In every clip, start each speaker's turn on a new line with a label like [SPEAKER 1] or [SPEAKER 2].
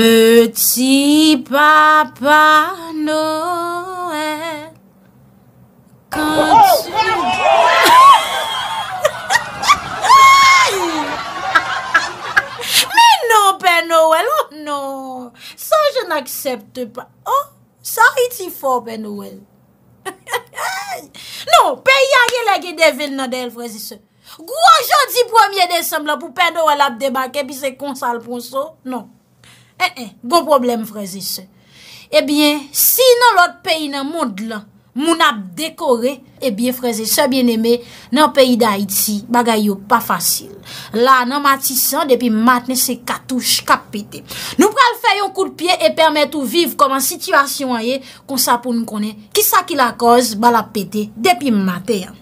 [SPEAKER 1] Peti papa Noèl
[SPEAKER 2] Kansi... Non, oh non. oh!
[SPEAKER 1] Kansi... Aï! Mè nan, Pè Noèl! Non! Sa jen aksepte pa. Oh! Sa yiti fò, Pè Noèl! Non! Pè yage la ge devil nan de el fwesi se. Gou anjadi premier désem la pou pè Noèl ap demake pi se konsal pon so. Non! Eh eh, bon problem freze se. Ebyen, eh si nan lot peyi nan moun de lan, moun ap dekore, ebyen eh freze se, bien eme, nan peyi da Haiti, bagay yo pa fasil. Eh, la nan matisan, depi matne se katouche kap pete. Nou pral fè yon kou de pye e permet ou viv koman situasyon a ye, kon sa pou nou konen, ki sa ki la koz, bal ap pete, depi maten.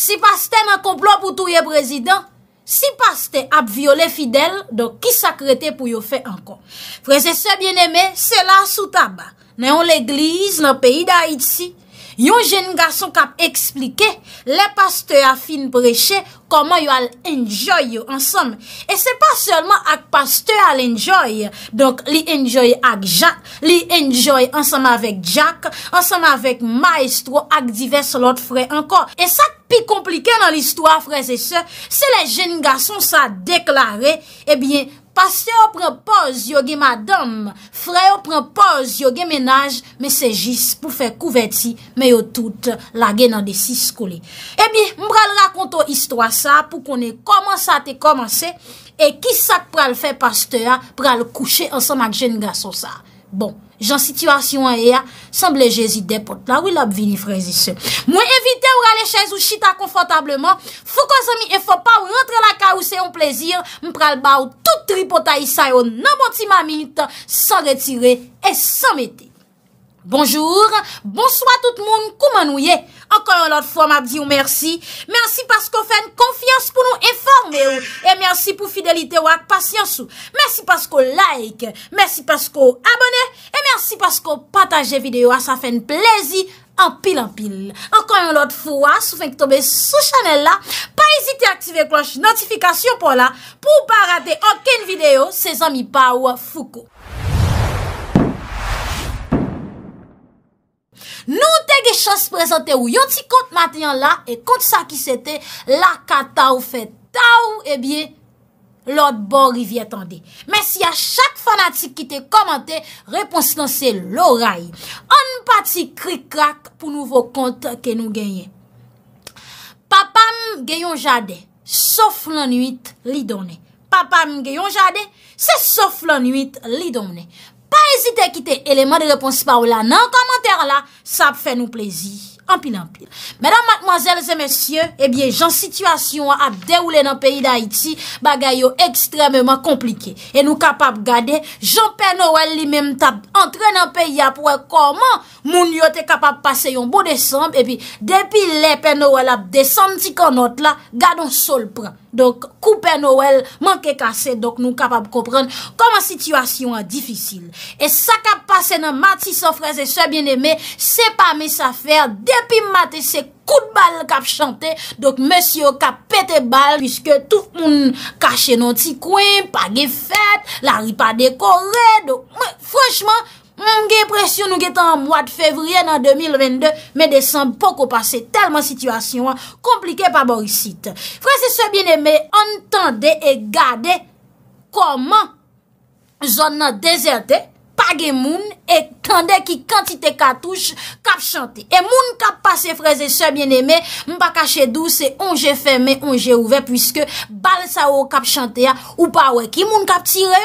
[SPEAKER 1] Si pas ten an komplon pou tou ye prezident, Si paste ap viole fidel, don ki sakrete pou yo fe ankon. Fwese se bieneme, se la sou taba. Neyon l'eglise nan peyi da itsi. Yon jen gason kap eksplike, le pasteur a fin preche, koman yo al enjoy yo ansam. E se pa selman ak pasteur al enjoy, donk li enjoy ak jak, li enjoy ansam avek jak, ansam avek maestro ak divers lot frey ankon. E sa pi komplike nan listoa frey se se, se le jen gason sa deklare, ebyen, eh Pastè ou pren poz yo gen madame, frè ou pren poz yo gen menaj, men se jis pou fè kouveti, men yo tout la gen nan de sis kole. Ebi, mbra l rakonto istwa sa pou konen koman sa te komanse, e kis sa pral fè pastè a pral kouche ansan mak jen gaso sa. Bon, jan situasyon an e a, sanble je zide pot la ou il ap vini frezi se. Mwen evite ou rale chèz ou chita konfotableman, fou kon zami e fò pa ou rentre la ka ou se yon plezir, mpral ba ou tout tri pot a isayon nan boti ma minute san retire e san mette. Bonjou, bonsoy tout moun kouman ou ye, ankon yon lot fwa ma di ou mersi, mersi paskou fèn konfians pou nou eforme ou, e mersi pou fidelite ou ak pasyans ou, mersi paskou like, mersi paskou abone, e mersi paskou pataje videyo a ah, sa fèn plezi anpil anpil. Ankon ah, yon lot fwa, sou fèn ki tobe sou chanel la, pa esite aktive kloche notifikasyon pou la, pou pa rate anken videyo se zami pa ou foukou. Nou te ge chans prezante ou yon ti kont matenyan la, e kont sa ki sete, la ka tau fe tau, e bie, lot bo rivye tende. Men si a chak fanatik ki te komante, repons lanse lora yi. An pati krik krak pou nouvo kont ke nou genye. Papam geyon jade, sof lan 8 li donye. Papam geyon jade, se sof lan 8 li donye. pa ezite kite eleman de deponsi pa ou la nan komenter la, sa fè nou plezi. anpil anpil. Mèdame, mademoiselles et messieurs, eh bien, jan situasyon ap déwoulè nan peyi d'Haïti, bagay yo ekstremèman komplikè. E nou kapap gade, jan Père Noël li mèm tap entre nan peyi ap wè koman moun yo te kapap pase yon bou désemb, eh bi, depi lè Père Noël ap désemb ti konot la, gade yon sol pran. Donk, kou Père Noël manke kase, donk nou kapap koprenn, koman situasyon an difisil. E sa kap pase nan mati sofres e sè bienemè, se pa mis a fèr, dé Epi mate se kout bal kap chante, dok monsio kap pete bal, piske tout moun kache non ti kwen, pa ge fet, la ripa de kore, dok mwen, franchman, mwen ge presyon nou ge tan mwad fevriyen an 2022, men de san poko pase, telman situasyon an, komplike pa borisite. Fransese bieneme, entande e gade, koman zon nan dezerte, A gen moun, e kande ki kantite katouche, kap chante. E moun kap pase freze se bieneme, mou pa kache dou, se onje feme, onje ouve, pwiske bal sa ou kap chante a, ou pa weki. Moun kap tire,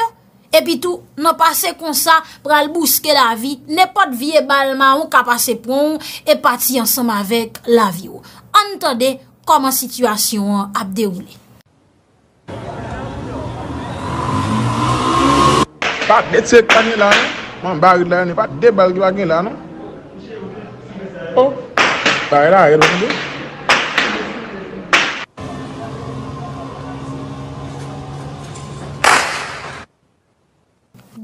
[SPEAKER 1] epi tou, nan pase konsa, pral bouske la vi, nepot vie balman, ou kap pase prong, e pati ansam avek la vi ou. Antande, koman situasyon ap derule. Pat det se kan yon lan, man bagit lan yon, pat debal ki wak yon lan an. O, oh. pa yon lan, yon lan yon.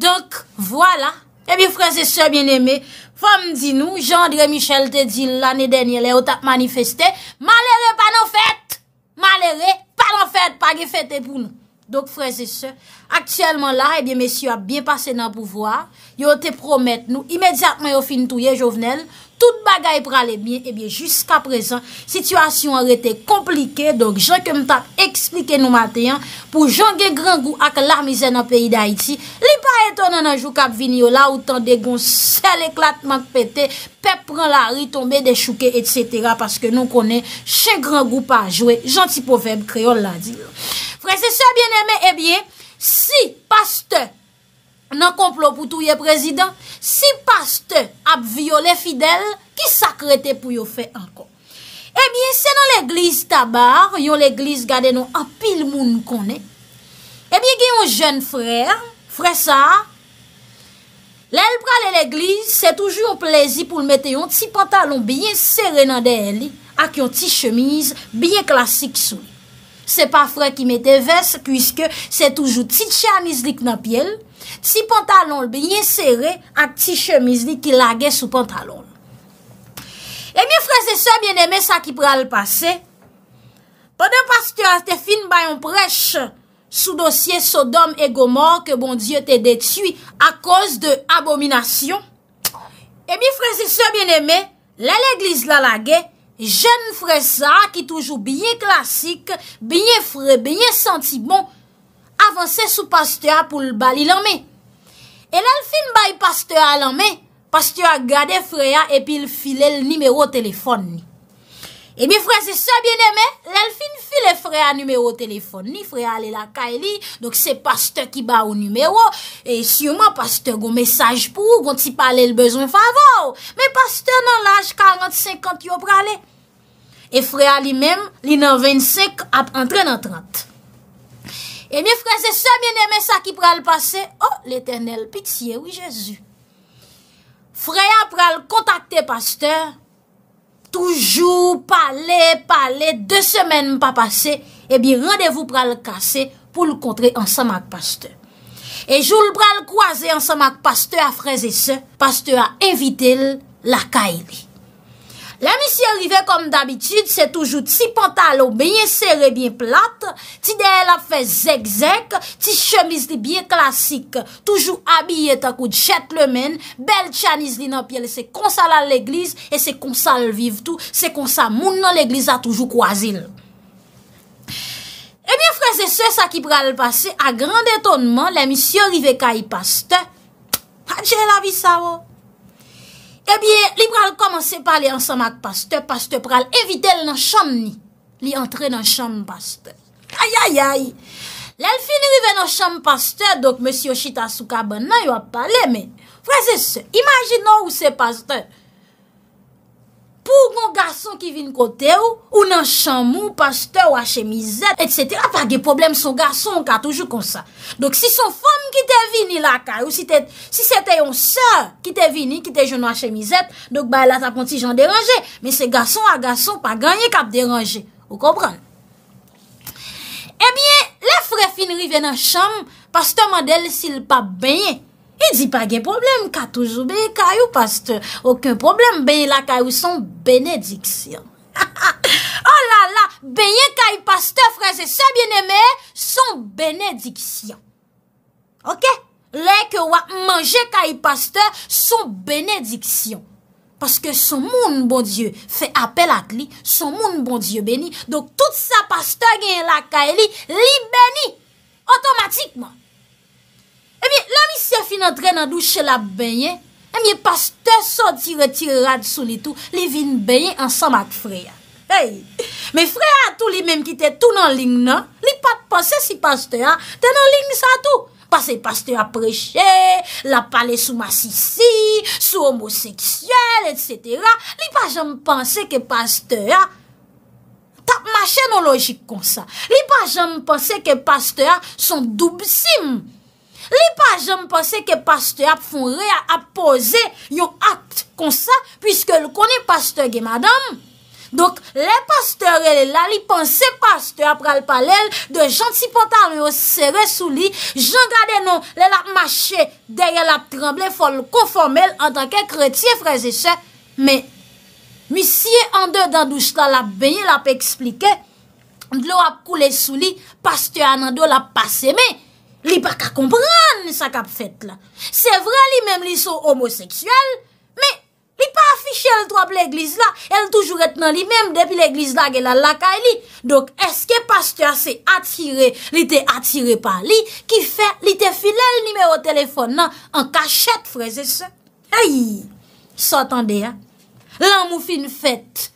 [SPEAKER 1] Donk, wala, ebi frese se bien eme. Fom di nou, Jean-Dré Michel te di l'anè denye lè ou tap manifeste, malere pa nan fète, malere pa nan fète pa ge fète pou nou. Donk fwese se, aktyelman la, ebyen eh mesyu a byen pase nan pouvoa, yo te promet nou, imedjatman yo fin touye jovenel, tout bagay prale bien, ebyen, eh jusqu'a prezant, situasyon arete komplike, donk, jan kem tap eksplike nou mateyan, pou jan gen gran gou ak larmize nan peyi da iti, li pa eton nan anjou kap vini yo la, ou tan de gon sel eklatman pete, pep pran la ri tombe de chouke, etsetera, paske nou konen, chen gran gou pa a jowe, janti poveb, kreol la di. Fray, se se bien eme, ebyen, si, pas te, Nan komplo pou tou ye prezident, si paste ap vio le fidel, ki sakrete pou yo fe anko. Ebyen, eh se nan l'eglise tabar, yon l'eglise gade nan apil moun konen, ebyen eh gen yon jen freyre, frey sa, lèl pralè l'eglise, se toujou yon plezi pou l'mette yon ti pantalon byen serenande eli, ak yon ti chemise byen klasik souli. Se pa fre ki mette ves, pwiske se toujou ti chemiz li knapiel, ti pantalon li yen sere, ak ti chemiz li ki lage sou pantalon. E mi fre se se bieneme sa ki pral pase, pwede pas te a te fin bayon preche sou dosye Sodom e Gomor ke bon Diyo te detui ak koz de abominasyon. E mi fre se se bieneme, le l'eglise la lage, Jen fre sa ki toujou bie klasik, bie fre, bie sentibon avanse sou pastya pou l bali l anme. E l al fin bay pastya l anme, pastya gade fre ya epil file l nimeyo telefon ni. E mi fre se se bieneme, lel fin fi le fre a numero o telefon ni, fre a le la ka e li, dok se paste ki ba ou numero, e syouman paste ou goun mesaj pou, goun ti pale l bezon favo, men paste nan lage 40-50 yo prale, e fre a li men, li nan 25 ap entre nan 30. E mi fre se se bieneme sa ki prale pase, oh l'Eternel pitiye ou Jezu. Fre a prale kontakte paste, Toujou pale, pale, de semen mpa pase, ebi radevou pral kase pou l kontre an samak paste. E joul pral kwaze an samak paste a fraze se, paste a evite l laka ele. La misyon rive kom d'abitud se toujou ti pantalo benye sere ben plat, ti deye la fe zek zek, ti chemise di benye klasik, toujou abye ta kout chetlemen, bel chanis li nan pyele se konsa la l'eglize e se konsa l'viv tou, se konsa moun nan l'eglize a toujou kwa zil. Ebyen eh freze se sa ki pral pase, a grand etonman, la misyon rive ka yi paste, adje la vi sa wo. Oh. Ebyen, eh li pral komanse pale ansama ak pasteur, pasteur pral evite l nan chanm ni, li entre nan chanm pasteur. Ayayay, lal fini li ven nan chanm pasteur, dok monsi Yoshita Asuka ban nan yon pale men. Vwese se, imagino ou se pasteur. Ou yon gason ki vin kote ou, ou nan chanm ou, paste ou a che mizet, et setera, pa ge problem son gason ou ka toujou kon sa. Dok si son fom ki te vini la ka, ou si se te yon seur ki te vini, ki te joun ou a che mizet, dok ba la ta pwant si jan deranje, men se gason a gason pa ganyen kap deranje, ou kopran. Ebyen, eh le fre finri ven nan chanm, paste ou man del si l pa banyen, E di pa gen problem, katoujou beye kayou pasteur. Okon problem, beye la kayou son benediksyon. Oh la la, beye kayou pasteur, freze, se bieneme, son benediksyon. Ok? Le ke wak manje kayou pasteur, son benediksyon. Paske son moun bon dieu fe apel at li, son moun bon dieu beni. Donk tout sa pasteur gen la kayou li, li beni. Otomatikman. Emiye, eh la mi se fin entre nan douche la benye, eh emiye, non? pasteur son ti re ti rad sou li tou, li vin benye ansan mak freya. Hey, me freya tou li menm ki te tou nan ling nan, li pat panse si pasteur an, te nan ling sa tou. Pase pasteur apreche, la pale sou masisi, sou homoseksuel, et cetera, li pa janm panse ke pasteur an, tap mache nan logik kon sa. Li pa janm panse ke pasteur an, son doubsim. Li pa jom panse ke paste ap fon re ap pose yon akte kon sa, pwiske l konen paste ge madam. Donk, le paste re le la li panse paste ap pral palel, de janti pota me o sere sou li, jan gade nou, le la mache, deye la tremble fol kon formel, an tanke kretye freze se, me, mi siye an de dan dou chla la beye, la pe explike, dlo ap koule sou li, paste an an do la pase, me, Li pa ka kompran sa kap fet la. Se vre li men li sou homoseksuel, me li pa afiche el tro ap l'eglis la, el toujou ret nan li men depi l'eglis la gelal laka e li. Dok eske pasteur se atire, li te atire pa li, ki fe li te file l nime o telefon nan, an kachet freze se. Ay, sotan de ya. Lan mou fin fet,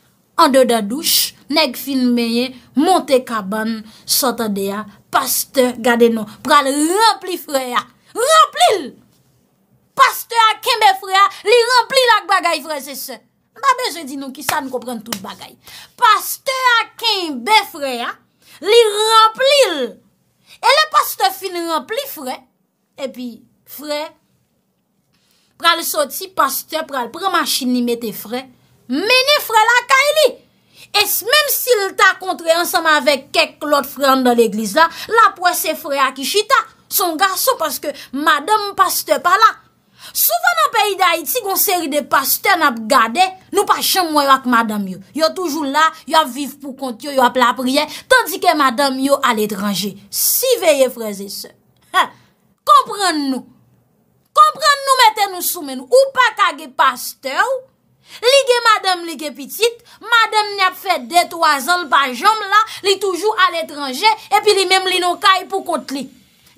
[SPEAKER 1] an de da douche, neg fin meye, monte kaban, sotan de ya, Pasteur, gade nou, pral rempli freya, remplil, pasteur akenbe freya, li rempli lak bagay frey se se, mbabe je di nou ki sa nou kopren tout bagay, pasteur akenbe freya, li remplil, e le pasteur fin rempli frey, e pi frey, pral soti pasteur pral preman chini mete frey, mene frey lakay li, Es menm si lta kontre ansanman vek kek lot fran dan l'eglise la, la pwese fray akishita, son gasson, paske madame pastor pa la. Souvan nan peyi da iti goun seri de pastor nap gade, nou pa chan mwen yo ak madame yo. Yo toujou la, yo vif pou kont yo, yo ap la priye, tandike madame yo al etranje. Si veye freze se. Komprende nou. Komprende nou mette nou soumen. Ou pa kage pastor, lige madame lige pitit, Madem non ni ap fet detwazan pa jom la, li toujou al etranje, epi li mem li nou kay pou kont li.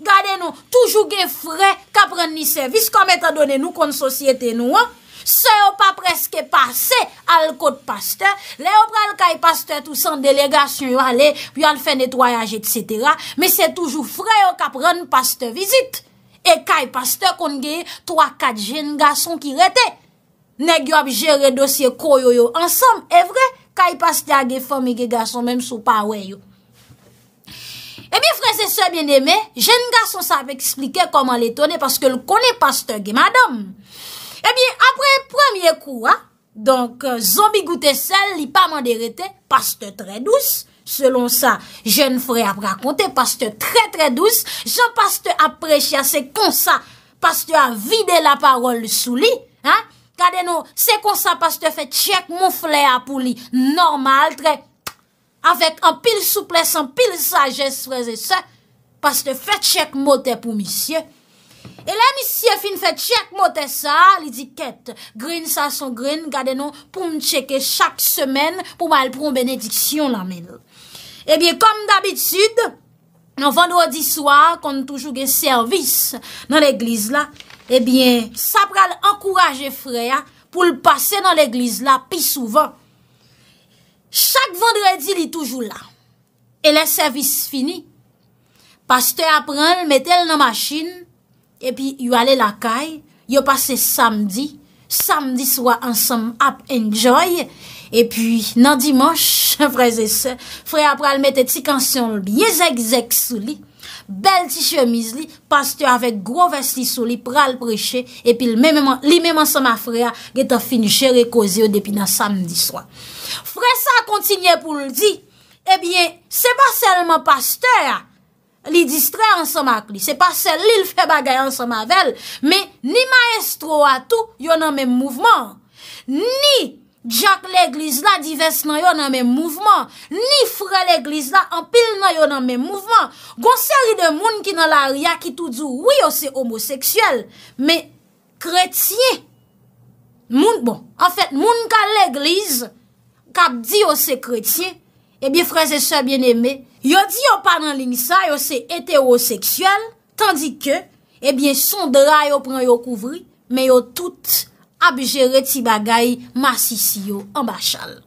[SPEAKER 1] Gade nou toujou gen frey kapren ni servis kom etadone nou kon sosyete nou an. Se yo pa preske pase al kote paste, le yo pral kay paste tou san delegasyon yo ale, pi an fe netwayaj et cetera, me se toujou frey yo kapren paste vizit. E kay paste kon gen 3-4 gen gason ki rete. Nè gyo ap jere dosye kou yo yo. Ansem, e vre, kaj paste a ge fom e ge gason mèm sou pa wè yo. E bi, frese se bien eme, jen gason sa ap eksplike koman le tonne, paske l konen paste ge madame. E bi, apre premier kou, ha, donk, euh, zombi goute sel, li pa mande rete, paste tre douz, selon sa, jen fre ap rakonte, paste tre tre douz, jan paste ap prechase kon sa, paste a vide la parol sou li, ha, Gade nou, se kon sa paste fè tchèk mou flè apou li. Normal, tre. Avet an pil souplesse, an pil sajes freze se. Paste fè tchèk motè pou misye. E la misye fin fè tchèk motè sa, li di ket. Grin sa son grin, gade nou, pou m tchèkè e chak semen, pou mal pou m benediksyon la men. E biye, kom d'abitud, nan vando di swa, kon toujou gen servis nan eglise la, Ebyen, eh sa pral ankouraje freya pou l'passe nan l'eglise la pi souvan. Chak vendredi li toujou la. E le servis fini. Paste aprenl, metel nan machin. E pi yu ale la kay, yu pase samdi. Samdi swa ansam ap enjoy. E pi nan dimonj, freze se, freya pral meteti kansyon li. Ye zek zek sou li. bel ti chemiz li, pasteur avek gro ves li sou li pral preche, epi li mèman sa ma freya, ge ta finiche rekoze yo depi nan samdi swan. Fre sa kontinye pou l di, ebyen, se pa selman pasteur, li distre an sa ma kli, se pa sel li l fe bagay an sa ma vel, me ni maestro atou, yon an mèm mouvman, ni, ni, Djak l'Eglise la divès nan yo nan men mouvman, ni fre l'Eglise la anpil nan yo nan men mouvman. Gon seri de moun ki nan la ria ki toutou, oui yo se homoseksuel, men kretye. Moun, bon, an fèt, moun ka l'Eglise, kap di yo se kretye, ebi fre se se bien eme, yo di yo pa nan ling sa, yo se heteroseksuel, tandi ke, ebi eh son dra yo pran yo kouvri, men yo toutou. Abjere ti bagay ma sisiyo an bachal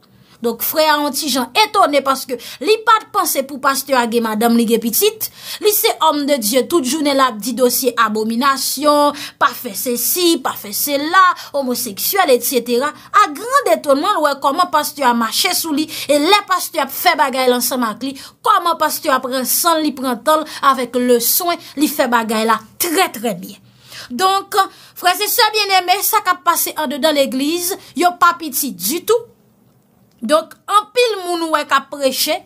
[SPEAKER 1] Donk frey an ti jan etone Paske li pat panse pou pastyo a ge madam li ge pitit Li se om de diye tout jounen la di dosye abominasyon Pa fese si, pa fese la, homoseksuel etsyetera A gran detonman wè koman pastyo a mache sou li E le pastyo ap fe bagay lan san mak li Koman pastyo ap ren san li prantol Awek le son li fe bagay la tre tre bie Donk, frese sebyen eme, sa kap pase an de dan l'eglize, yo pa piti du tout. Donk, an pil mounwe kap preche,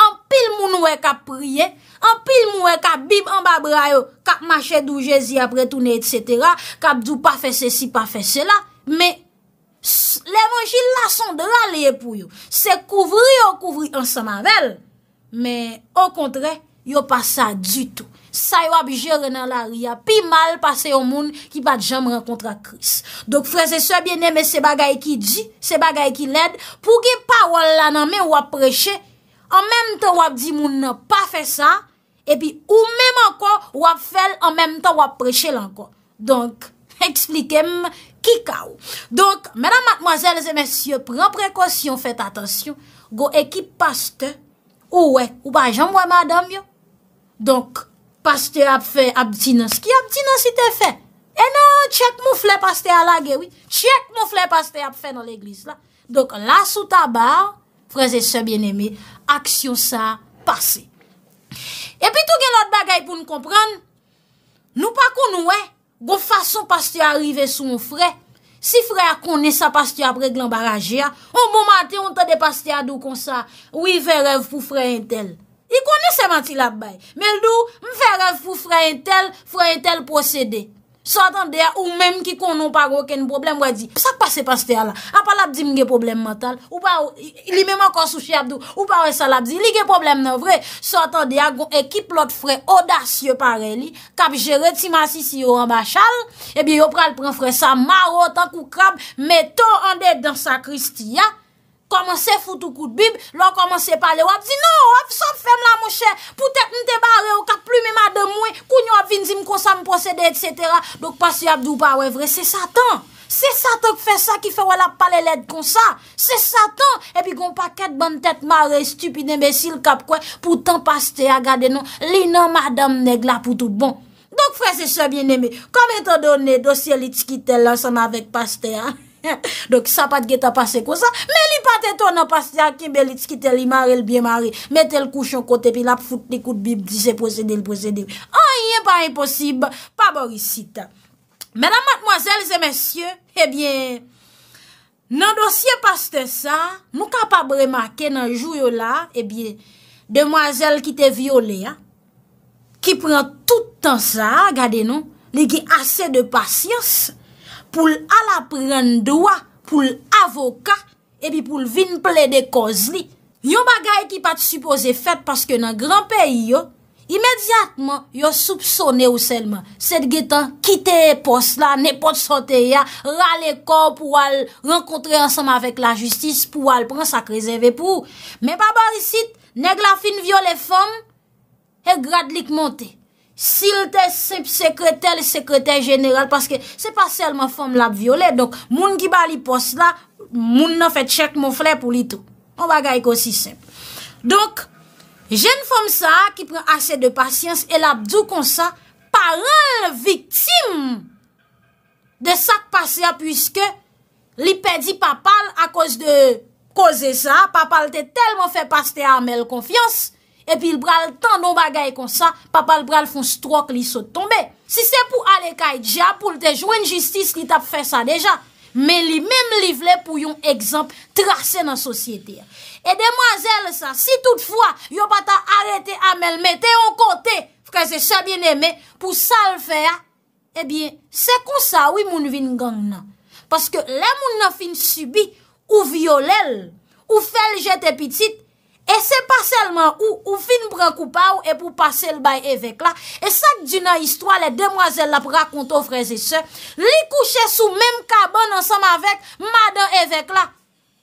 [SPEAKER 1] an pil mounwe kap priye, an pil mounwe kap bib an babrayo, kap mache dou jezi apre toune, et cetera, kap dou pa fese si, pa fese la. Men, l'evangile la son de la leye pou yo. Se kouvri yo kouvri an semanvel, men, an kontre, yo pa sa du tout. say wap jere nan la ria, pi mal pase yon moun ki pat jam renkontra kris. Dok freze se biene me se bagay ki di, se bagay ki led, pou ki pa wala nan men wap preche, an menm tan wap di moun nan pa fe sa, epi ou menm ankon wap fel an menm tan wap preche lankon. Donk, eksplikem ki kaw. Donk, menan matmazel zemesye, pren prekosyon, fet atensyon, go ekipaste, ouwe, ou pa jam waman damyo. Donk, Pastè ap fè abdina. Ski abdina si te fè. E eh nan tchèk mou fè pastè ala gèwi. Tchèk mou fè pastè ap fè nan l'eglis la. Donk la sou tabar, freze se bien eme, aksyon sa pase. E pi tou gen lot bagay pou nou kompran, nou pa kon nou e, gon fason pastè arive sou mou fre. Si fre a konen sa pastè apre glan barajè a, ou mou mante yon te de pastè adou kon sa, ou yi ve rev pou fre entel. I konen seman ti la bay, men l do m fere fou frey entel, frey entel posede. Sotan deya ou menm ki konon pa roken problem wadi, sa k pa sepaste a la. A pa labdi m gen problem mental, ou pa ou, li menman konsou chep do, ou pa wè sa labdi, li gen problem nan vre. Sotan deya, ekip lot frey odasye pareli, kap jere ti masi si yo an bachal, ebi yo pral pren frey sa marotan kou krab, meton an dey dansa kristi ya, Komanse foute ou koute bib, lò komanse pale wap, zi nou wap, sop fem la mouche, poutet mte bare ou kat plume ma de mwen, kounyo wap vinzi mkonsan mprosede, etc. Dok pasi abdou pa wè vre, se satan, se satan wak fè sa ki fè wala pale led kon sa, se satan, epi goun paket ban tèt mare, stupide imbesil kap kwen, poutan paste a gade nou, li nan madame neg la poutout bon. Dok fwè se se bien eme, komen to do ne dosye li tchikite lansan avek paste a. Donk sa pat ge ta pase kosa Me li pat eto nan paste a ki belit Kite li mare l biye mare Mete l kouchon kote pi la pou foute l koute bi Dize posede l posede Anye pa imposib Pa borisita Menan matmoazel zemensye Ebyen eh nan dosye paste sa Mou kapabre maken nan jouyo la Ebyen eh demozel ki te viole ah, Ki pren toutan sa Gade nou Li ge ase de pasyans pou l'alapren dwa, pou l'avoka, epi pou l'vin ple de koz li. Yon bagay ki pat suppose fèt paske nan gran peyi yo, imediatman yo soupsone ou selman. Sed getan kite e pos la, ne pot sote ya, rale kor pou al renkontre ansama vek la justis pou al pransak rezerve pou. Men pa barisit, neg la fin vyo le fom, e grad lik monte. Sil te sekreter, le sekreter generel, paske se pa selman fom lap viole, donk moun ki ba li pos la, moun nan fe tchek moun fle pou li tou. On va ga ek osi sep. Donk, jen fom sa, ki pren ase de pasyans, el ap dou konsa, paran l viktim de sak pasya, pwiske li pedi papal a kos de koze sa, papal te telman fe paste a mel konfians, epi l bral tan don bagay kon sa, pa pa l bral fon strok li sot tombe. Si se pou ale kaye dja, pou l te joen justice, li tap fè sa deja, me li menm li vle pou yon exemple trase nan sosyete ya. E demazel sa, si toutfwa, yo pata arete amel, mette yon kote, fwè se sa eh bien eme, pou sa l fè ya, ebyen, se kon sa, wè moun vin gang nan. Paske, le moun nan fin subi, ou violel, ou fel jete pitit, E se pa selman ou fin pran koupa ou e pou pase l bay evek la. E sak dina istwa le demwazel la pou rakonto freze se. Li kouche sou menm kaban ansam avek madan evek la.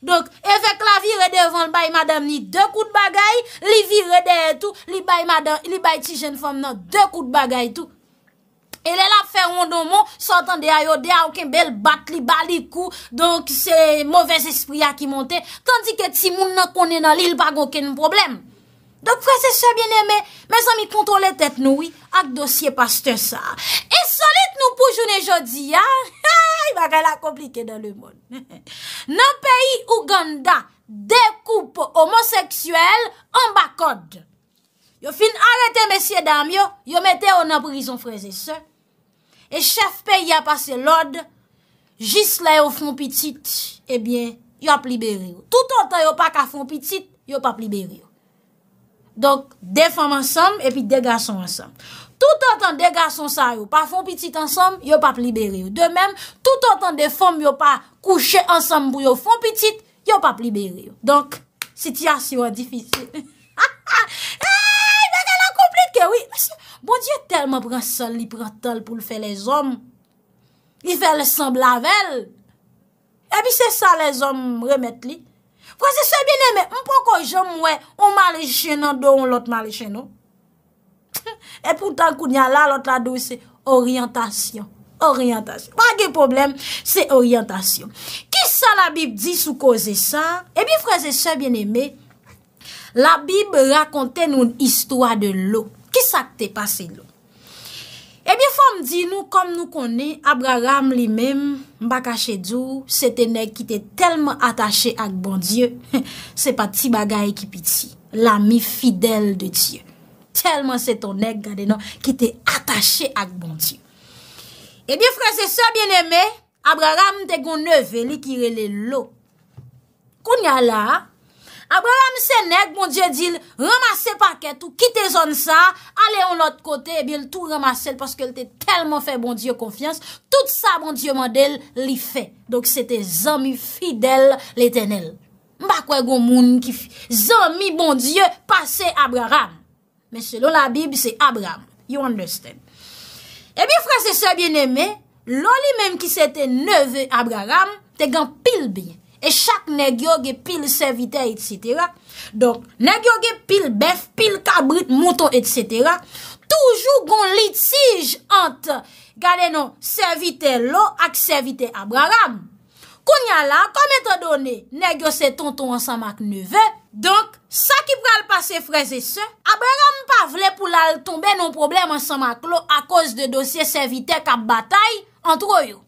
[SPEAKER 1] Donk evek la vi redevan l bay madan ni dekou de bagay. Li vi rede etou li bay ti jen fom nan dekou de bagay etou. E lè la fè ronde moun, sotan de a yo de a ouke bel bat li bali kou, donk se mouvez espri a ki monte, kandike ti moun nan konen nan li l bag ouke nou problem. Donk fwese se bine mè, mè zan mi kontole tèt noui ak dosye pas te sa. E solit nou pou jounen jodi ya, yi baka la komplike dan le moun. Nan peyi Uganda, dekoupe homoseksuel an bakod. Yo fin arrete mè sye dam yo, yo mette ou nan prizon fwese se. E chef pe y apase lode, jis la yo fon pitit, ebyen, yo ap liberi yo. Tout an tan yo pa ka fon pitit, yo pa pliberi yo. Donk, de fom ansam, epi de gason ansam. Tout an tan de gason sa yo pa fon pitit ansam, yo pa pliberi yo. De menm, tout an tan de fom yo pa kouche ansam pou yo fon pitit, yo pa pliberi yo. Donk, sityasyon difisye. Ha ha, eyyy, vede la komplite kewi. Bon, diye telman pran sol li pran tol pou l'fe les om. Li fe lè san blavel. E bi se sa les om remèt li. Frase se bien eme, mpon kon jom mwen, ou malè chen an do ou lòt malè chen an. E pou tan koun ya la, lòt la do, se orientasyon. Orientasyon. Mwage problem, se orientasyon. Ki sa la bib di sou koze sa? E bi frase se bien eme, la bib rakonte nou yon histwa de lò. Ki sa te pase lò? E bi fòm di nou, kom nou koni, Abraham li mèm, baka chèdou, se te nek ki te telman atache ak bon Diyo, se pa ti bagay ki piti, lami fidel de Diyo. Telman se ton nek gade nan, ki te atache ak bon Diyo. E bi fòm se so, bien emè, Abraham te goun neve li kirele lò. Koun ya la, a, Abraham sè nèk, bon Diyo dil, remase paket ou kite zon sa, ale yon lot kote, e bil tout remase l, paske l tè telman fè, bon Diyo, konfians, tout sa, bon Diyo, mandel, li fè. Donk, sè te zami fidel l etenel. Mba kwa goun moun ki fide, zami, bon Diyo, pase Abraham. Men selon la Bib, sè Abraham. You understand. E bil frasè sè bienemè, lon li menm ki sè te neve Abraham, te gen pil biyen. E chak negyo ge pil servite et setera. Donk, negyo ge pil bef, pil kabrit, mouton et setera. Toujou gon litij ant gade nou servite lo ak servite Abraham. Kounya la, kom eto done, negyo se tonton an samak neve. Donk, sa ki pral pase freze se, Abraham pa vle pou lal tombe nou problem an samak lo a koz de dosye servite kap batay an troyo.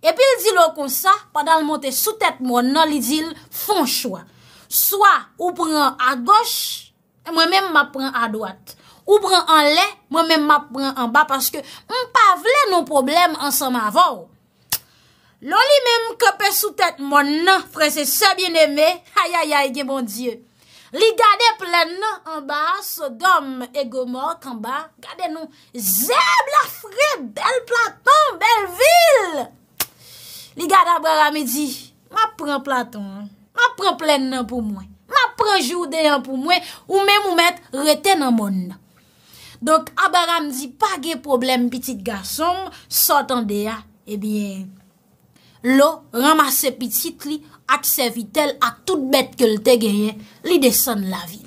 [SPEAKER 1] E pil di lo kon sa, padal monte sou tèt moun nan li dil fon chwa. Soa, ou pran a goch, mwen mèm ma pran a doat. Ou pran an lè, mwen mèm ma pran an ba, paske mpa vle nou problem ansan ma avou. Lon li mèm kepe sou tèt moun nan, fre se se bin eme, hayayay ge bon die. Li gade plen nan an ba, so gom e gomok an ba, gade nou zèb la fre, bel platan, bel vil. li gade Abraha me di, ma pren platon, ma pren plen nan pou mwen, ma pren jouden nan pou mwen, ou men mou met reten nan moun. Donk Abraha me di, pa ge problem pitit gason, sotan deya, ebyen, eh lo ramase pitit li, akse vitel ak tout bet ke lte genyen, li desen la vil.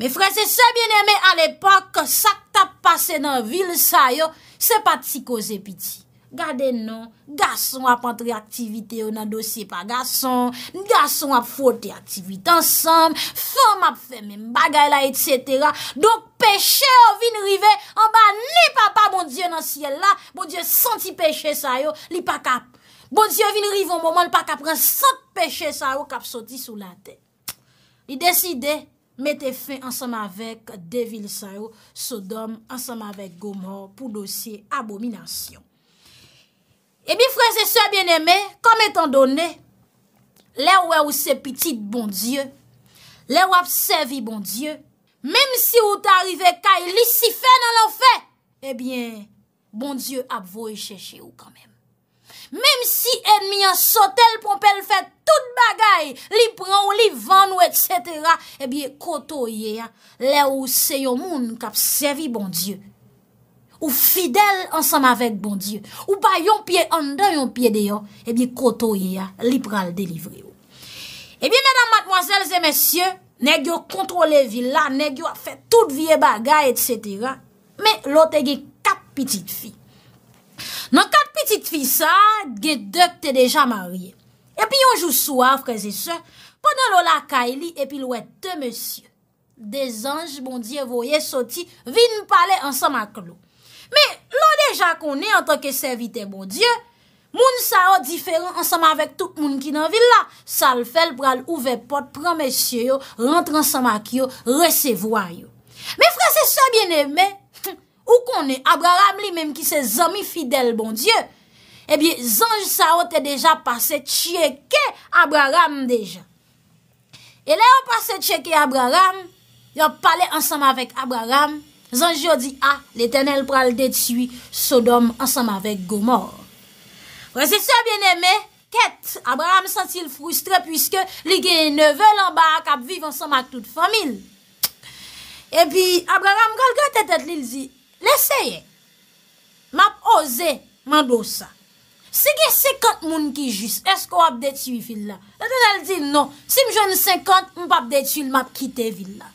[SPEAKER 1] Me frese se bieneme an epok, sa tap pase nan vil sa yo, se pati koze pitit. Gade nan, gason ap antre aktivite yo nan dosye pa gason, gason ap fote aktivite ansam, fom ap feme mbagay la, etc. Donk peche yo vinrive, anba ni papa bon diyo nan syel la, bon diyo santi peche sayo, li pa kap, bon diyo vinrive anmoman, li pa kapran santi peche sayo, kap soti sou la te. Li deside, mette fe ansam avek Deville sayo, Sodom ansam avek Gomor, pou dosye abominasyon. Ebi eh freze se bien eme, kom etan done, le ou e ou se pitit bon dieu, le ou ap sevi bon dieu, mem si ou ta arrive kay li si fe nan la fe, ebi eh bon dieu ap vo e cheche ou kanmem. Mem si en mi an sotel pou pel fet tout bagay, li pran ou li van ou et cetera, ebi koto ye a, le ou se yo moun kap sevi bon dieu. Ou fidel ansanm avèk bon diyo. Ou pa yon piye andan yon piye deyon, ebi koto ye ya, lipral delivre yo. Ebi menan madmoazèl zè mèsyè, ne gyo kontro le vila, ne gyo a fè tout vie bagay, etc. Mè, lò te gen kap pitit fi. Non kap pitit fi sa, gen dèk te deja marye. Ebi yon jou sou avre zè sè, pwè nan lò la kaili, epi lò etè mèsyè. De zanj bon diyo voyè soti, vin mpale ansanm ak lò. Me lo deja konen an tanke servite bon die, moun saot diferan ansanman vek tout moun ki nan villa, sal fel pral ouve pot, pran mesye yo, rentran ansanman ki yo, resevwa yo. Me frase bon eh sa bieneme, ou konen, abraram li menm ki se zami fidel bon die, ebi zanj saot e deja pase tcheke abraram deja. E le yo pase tcheke abraram, yo pale ansanman vek abraram, Zanj yo di, a, ah, le tenel pral detiwi, sodom ansanm avek gomor. Prese se a bien eme, ket, Abraham sentil frustre, pwiske li genye nevelan ba ak ap viv ansanm ak tout famil. E pi, Abraham kalke tetet li li di, leseye, map oze mando sa. Se genye sekont moun ki jis, esko ap detiwi fil la. Le tenel di, non, si m jouni sekont, m pa ap detiwi, map kite vil la.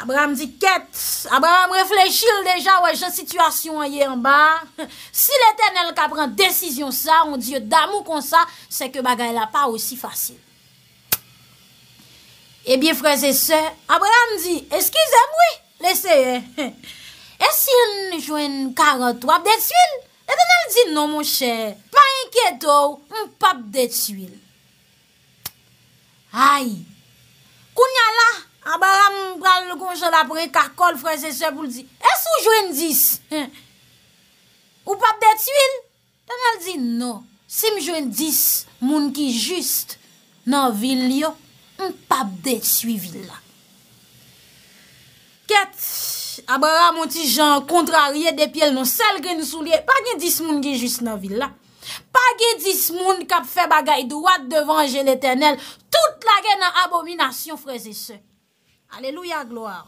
[SPEAKER 1] Abra m di ket, Abra m reflechil deja wajan situasyon yi en ba, Si l'Eternel ka pran desisyon sa, On di yo damou kon sa, Se ke bagay la pa osi fasil. E biye freze se, Abra m di, Eskize mwi, Leseye, Esi yon jwen karot wap detuil, Eternel di, Non mou chè, Pan oh, enkyet ou, Mpap detuil. Ay, Kounya la, Abara m pral konj al apre kakol freze se pou l di, es ou jwen dis? Ou pap detu il? Tan al di, no, si m jwen dis, moun ki just nan vil yo, m pap detu vil la. Ket, abara mouti jan kontrariye depil non sel gen sou liye, pa gen dis moun ki just nan vil la. Pa gen dis moun kap fe bagay doat devan jel etenel, tout la gen nan abominasyon freze se. Aleluya gloar.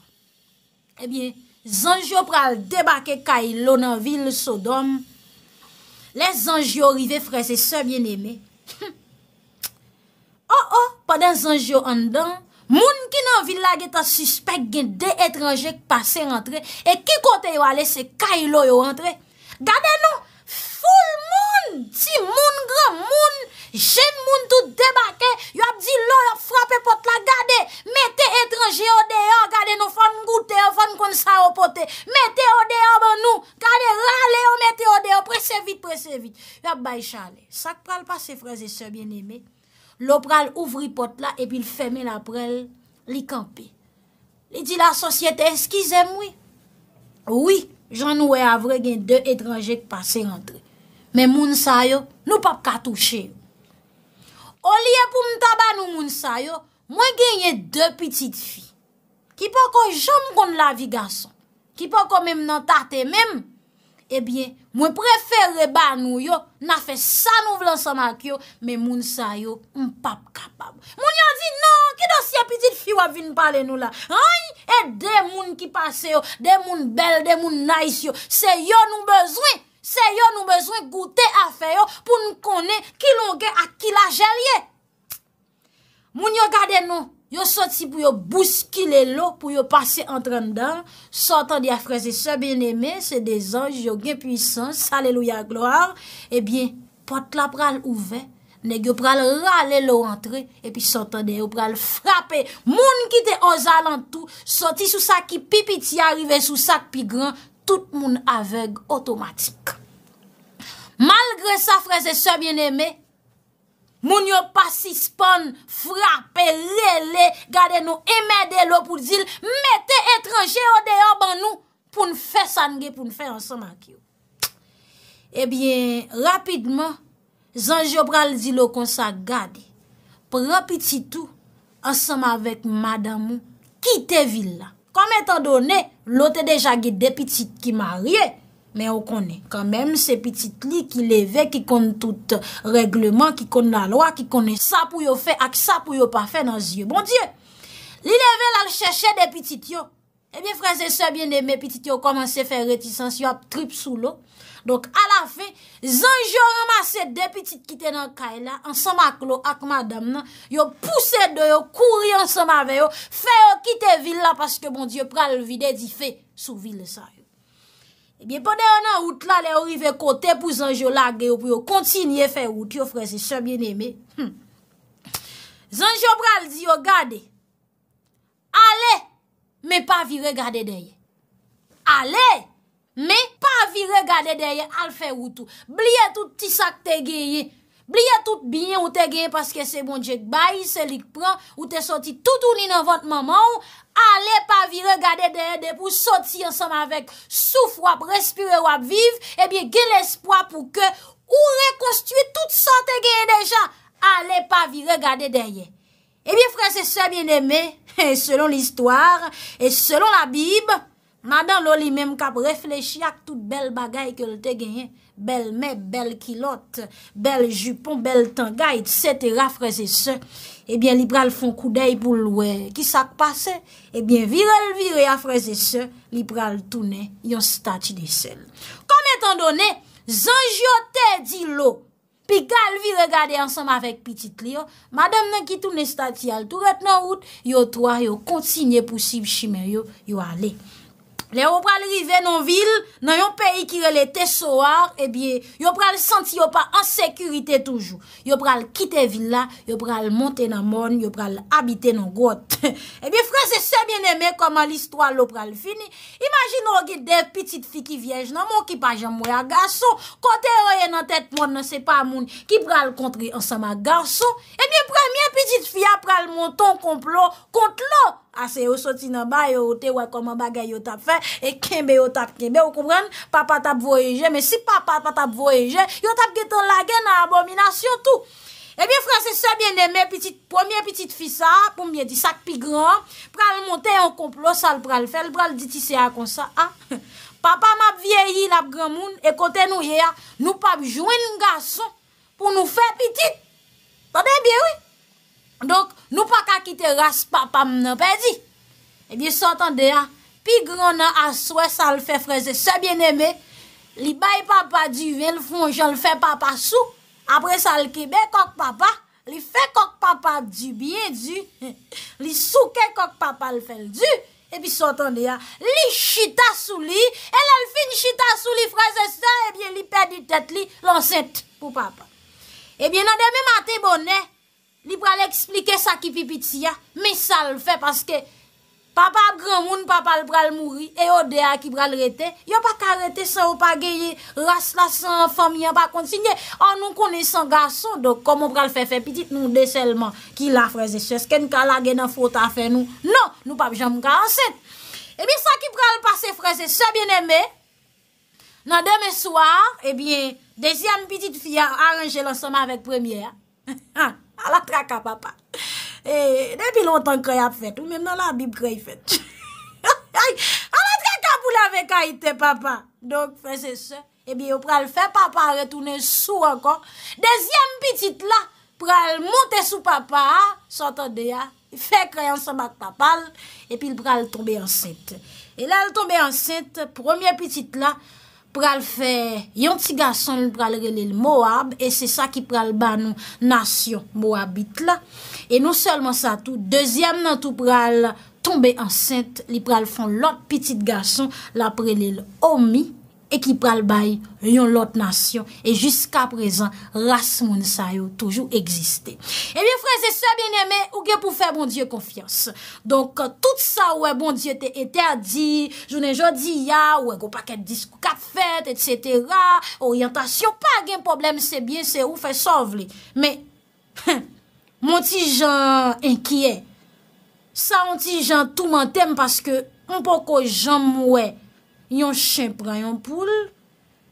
[SPEAKER 1] Ebyen, eh zanjyo pral debake kailo nan vil sodom. Le zanjyo rive frese se bien eme. Oh oh, padan zanjyo andan, moun ki nan vil la geta suspek gen de etranjek pase entre, e ki kote yo ale se kailo yo entre. Gade nou, ful moun, ti moun gran moun, jen. Sak pral pa se freze se bien eme Lo pral ouvri pot la epi l femen aprel li kampe Li di la sosyete eskize mwe Ouwi jan nou e avre gen de etranjek pase rentre Men moun sayo nou pap katouche O li e pou mtaba nou moun sayo Mwen genye de pitite fi Ki pa ko jom kon la viga son Ki pa ko men nan tate menm Ebyen, eh mwen prefere ba nou yo, na fe sa nou vlan sa mak yo, men moun sa yo mpap kapab. Moun yo di nan, ki dosye pitit fi wavine pale nou la? Ay, e eh, de moun ki pase yo, de moun bel, de moun nice yo, se yo nou bezwen, se yo nou bezwen goute a fe yo, pou nou kone ki longen ak ki la jelye. Moun yo gade nou. yo soti pou yo bouskile lo pou yo pase entran dan, sotan di a freze se ben eme, se de zanj yo gen pwisans, aleluya gloar, e eh bien, pot la pral ouve, neg yo pral rale lo entre, e pi sotan di yo pral frape, moun ki te ozal an tou, soti sou sak ki pipiti, arive sou sak pi gran, tout moun aveg otomatik. Malgre sa freze se ben eme, Moun yo pasi spon, frape, lele, gade nou emede lo pou zil mette etranje o deyo ban nou pou nfe sange pou nfe ansanman ki yo. Ebyen, rapidman, zanj yo pral zil lo konsa gade. Prapiti tou, ansanman vek madamou, kite villa. Kom etan donen, lote deja ge depiti ki marye. Men yo konen, kanmen, se pitit li ki leve, ki konen tout regleman, ki konen la loa, ki konen sa pou yo fe ak sa pou yo pa fe nan ziyo. Bon diyo, li leve la cheche de pitit yo. Ebyen, freze, sebyen de me pitit yo komanse fe retisans, yo ap trip sou lo. Donk, ala fe, zanj yo ramase de pitit kite nan kay la, an somak lo ak madam nan, yo puse de yo, kouri an somak ve yo, fe yo kite villa, paske bon diyo pral vide di fe sou vile sa yo. Mwen pwede yon nan wout la le orive kote pou zanjou lage yo pou yo kontinye fe wout yo frezi, se mwen eme. Zanjou bral di yo gade, ale, me pa vi regade deye. Ale, me pa vi regade deye al fe wout ou. Bliye tout ti sak te geye, Bliye tout binye ou te genye paske se bon djek baye, se lik pran, ou te soti tout ou li nan vante maman, ale pa vi regade deye de pou soti ansanm avek souf wap, respire wap, viv, e bie gen l'espoi pou ke ou rekostuye tout sa te genye deja, ale pa vi regade deye. E bie fran se sa bin eme, selon l'histoire, selon la bib, madan loli menm kap reflechi ak tout bel bagay ke lte genye, bel me, bel kilot, bel jupon, bel tangay, etc. afreze se, ebyen eh li pral fon koudey pou lwe kisak pase, ebyen eh virel vi reafreze se, li pral toune yon stati de sel. Kom etan donen, zanj yo te di lo, pi gal vi regade ansam avek pitit li yo, madem nan ki toune stati al tou ret nan wout, yo twa yo kontinye pousib shime yo, yo ale. Le ou pral rive nan vil, nan yon peyi ki rele te soar, e eh bie, yo pral senti yo pa an sekurite toujou. Yo pral kite villa, yo pral monte nan mon, yo pral habite nan grot. E eh bie, frase se mien eme, koman listwa lo pral fini, imagino ki dev pitit fi ki viej nan moun ki pajan mou ya gasson, kote oyen nan tet moun nan se pa moun ki pral kontri ansama gasson, e eh bie, premye pitit fya pral monton konplo kontlo. Ase yo soti nan ba yo ote wakoman bagay yo tap fe E kenbe yo tap kenbe Yo koumren papa tap voyeje Men si papa tap voyeje Yo tap geton lage nan abominasyon tou Ebyen franse sebyen demen Premier petit fisa Poumye di sak pi gran Pral monte yon komplosal pral fel Pral diti se a konsa Papa map vieyi nan gran moun E kote nou yeya nou pap jwen nou gason Pou nou fe pitit Tade biye ou Donk nou pa ka ki teras papa mnen pedi. Ebyen eh sotan deyan, pi gron nan aswe sa l fe freze se bien eme. Li bay papa di ven l fonje l fe papa sou. Apre sa l kebe kok papa. Li fe kok papa di bien di. Li souke kok papa l fe l di. Ebyen sotan deyan, li chita sou li. E la l fin chita sou li freze se, ebyen eh li pedi tet li l anset pou papa. Ebyen eh nan deme maten bonnen. Li pral explike sa ki pipiti ya, me sal fe paske, papa gran moun, papa l pral mouri, e o de a ki pral rete, yo pa karete sa ou pa geye, rast la san fami ya pa kontinye, an nou konen san gason, do komon pral fe fe pitit nou de selman, ki la freze, se sken ka lage nan fota fe nou, non, nou, nou pap jan mou ka anset. E mi sa ki pral pase freze, sa bieneme, nan deme soar, e biye, dezyan pitit fia, aranje l ansama vek premye ya, ha, ha, A la traka papa. E depi lontan kray ap fet. Ou menm nan la bib kray fet. A la traka pou la vek a ite papa. Donk fe se se. E bi yo pral fe papa retoune sou ankon. Dezyem pitit la. Pral monte sou papa. Sot an de ya. Fe kray an somak papa. E pi l pral tombe an set. E la l tombe an set. Premier pitit la. pral fe yon ti gason li pral relil Moab, e se sa ki pral ba nou nasyon Moabit la. E nou solman sa tou, dezyam nan tou pral tombe ansent, li pral fon lot pitit gason la pral relil Omi, e ki pral bay, yon lot nasyon, e jiska prezen, ras moun sa yo toujou egziste. Ebyen eh freze, se ben eme, ou gen pou fe bon die konfians. Donk, tout sa ou e bon die te ete a di, jounen jodi ya, ou e go paket diskou kap fet, etsetera, orientasyon, pa gen problem se bien se ou fe sovli. Men, moun ti jan enkiye, sa moun ti jan touman tem paske mpoko jan mwen yon chen pran yon poule,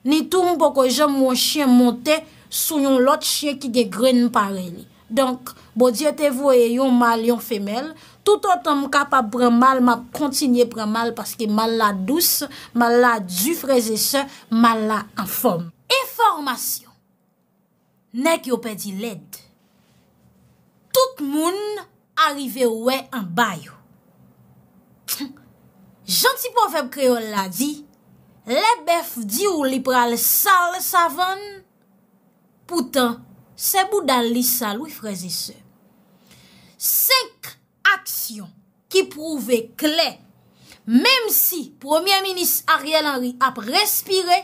[SPEAKER 1] ni toum pou ko jom yon chen monte sou yon lot chen ki de gren pare li. Donk, bo di ete vouye yon mal, yon femel, tout otan m kapap pran mal, ma kontinye pran mal, paske mal la douce, mal la dufreze se, mal la an form. E formasyon, nek yo pedi led, tout moun arrive ouwe an bayou. Tchoum! Jantipo feb kreol la di, le bef di ou li pral sal savon, poutan se boudan li sal wifreze se. Sek aksyon ki prouve kle, mem si premier minis Ariel Henry ap respire,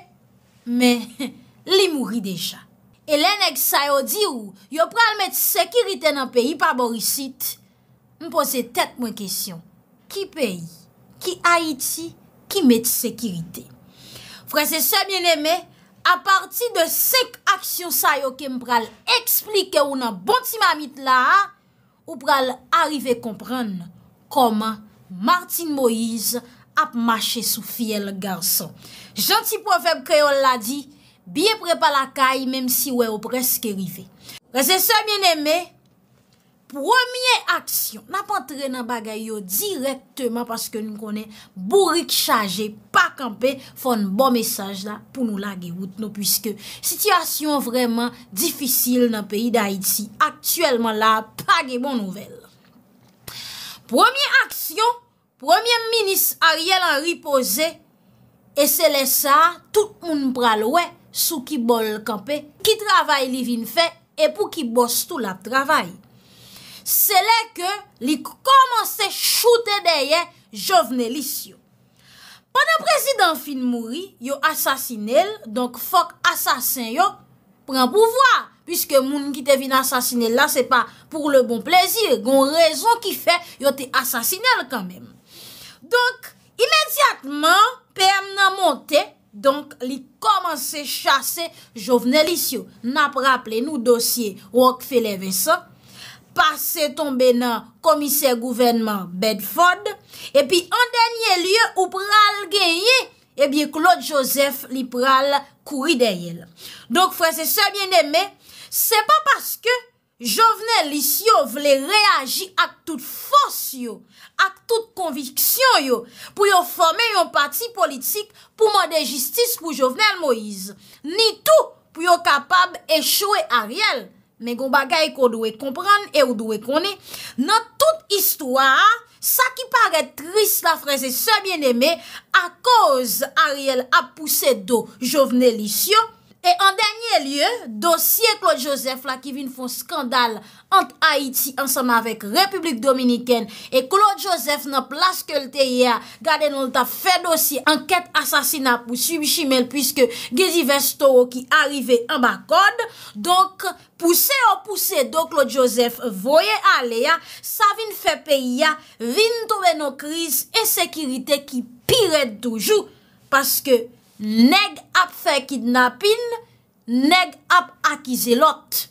[SPEAKER 1] me li mouri deja. E lenek sayo di ou yo pral met sekirite nan peyi pa borisit, mpose tet mwen kesyon, ki peyi? Ki Haiti, ki met sekirite. Frase se mjen eme, a parti de sek aksyon sa yo kem pral eksplike ou nan bonti mamit la, ou pral arrive kompran koman Martin Moïse ap mache sou fiel garson. Janti profem kreol la di, biye prepa la kay, mem si we ou preske rive. Frase se mjen eme, Premye aksyon, na pa tre nan bagay yo direktman Paske nou konen bourik chaje, pa kampe Fon bon mesaj la pou nou la ge wout nou Piske sityasyon vreman difisil nan peyi da iti Aktuelman la, pa ge bon nouvel Premye aksyon, premye minis Ariel an ripoze E se lesa, tout moun pral we Sou ki bol kampe, ki travay li vin fe E pou ki bos tout la travay Sele ke li komanse choute deye jovenelisyon. Pane prezidant fin mouri, yo asasinel, donk fok asasen yo pren pouvoar. Piske moun ki te vin asasinel la, se pa pou le bon plezir. Gon rezon ki fe, yo te asasinel kanmem. Donk, imediatman, pe m nan monte, donk li komanse chase jovenelisyon. Nap rapple nou dosye, wak fe leve san, pase tombe nan komiser gouvenman Bedford, epi an denye liye ou pral genye, ebi eh Claude Joseph li pral kouri deryel. Donk fwese se bien eme, se pa paske jovenel lis yo vle reagi ak tout fos yo, ak tout konviksyon yo, pou yo fwome yon pati politik pou mwade jistis pou jovenel Moise. Ni tou pou yo kapab echowe a riyel, Men gwa bagay ko dwe kompran e ou dwe konen Nan tout istwa Sa ki pare trist la freze se bien eme A koz Ariel ap puse do jovenelisyon E an denye lye, dosye Claude Joseph la ki vin fon skandal ant Haiti ansama vek Republik Dominikèn e Claude Joseph nan plas ke lteye ya gade nou lta fe dosye anket asasina pou subchimel pwiske Gezi Vestoro ki arive an bakod donk pwese ou oh, pwese do Claude Joseph voye ale ya, sa vin fe peye ya vin tobe nou kriz e sekirite ki piret toujou paske Neg ap fe kidnapin, neg ap akize lot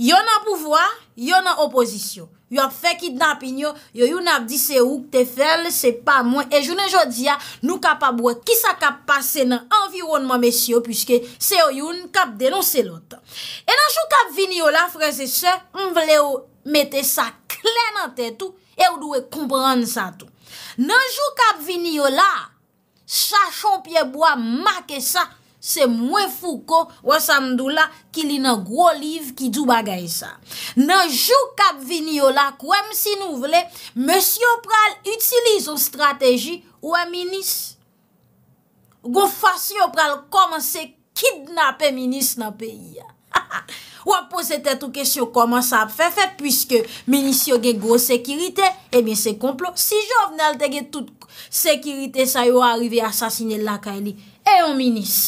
[SPEAKER 1] Yo nan pouvoa, yo nan opozisyon Yo ap fe kidnapin yo, yo yon ap di se ouk te fel, se pa mwen E jounen jodi ya, nou kap ap bwa ki sa kap pase nan environman mesyo Piske se yo yon kap denonse lot E nanjou kap vini yo la, freze se, mwen vle yo mette sa klen nan te tou E ou dwe kompran sa tou Nanjou kap vini yo la Sachon piye bo a make sa, se mwen fuko wa samdou la ki li nan gro liv ki djou bagay sa. Nan jou kap vini yo la, kouem si nou vle, monsi yo pral utilize ou strategi ou a minis. Gou fasi yo pral komanse kidnap e minis nan peyi ya. Ou ap pose te tou kesyon koman sa ap fefe, pwiske minisyon gen gros sekirite, ebyen se komplo. Si jov nan te gen tout sekirite, sa yo a arrive asasine laka e li. E yon minis.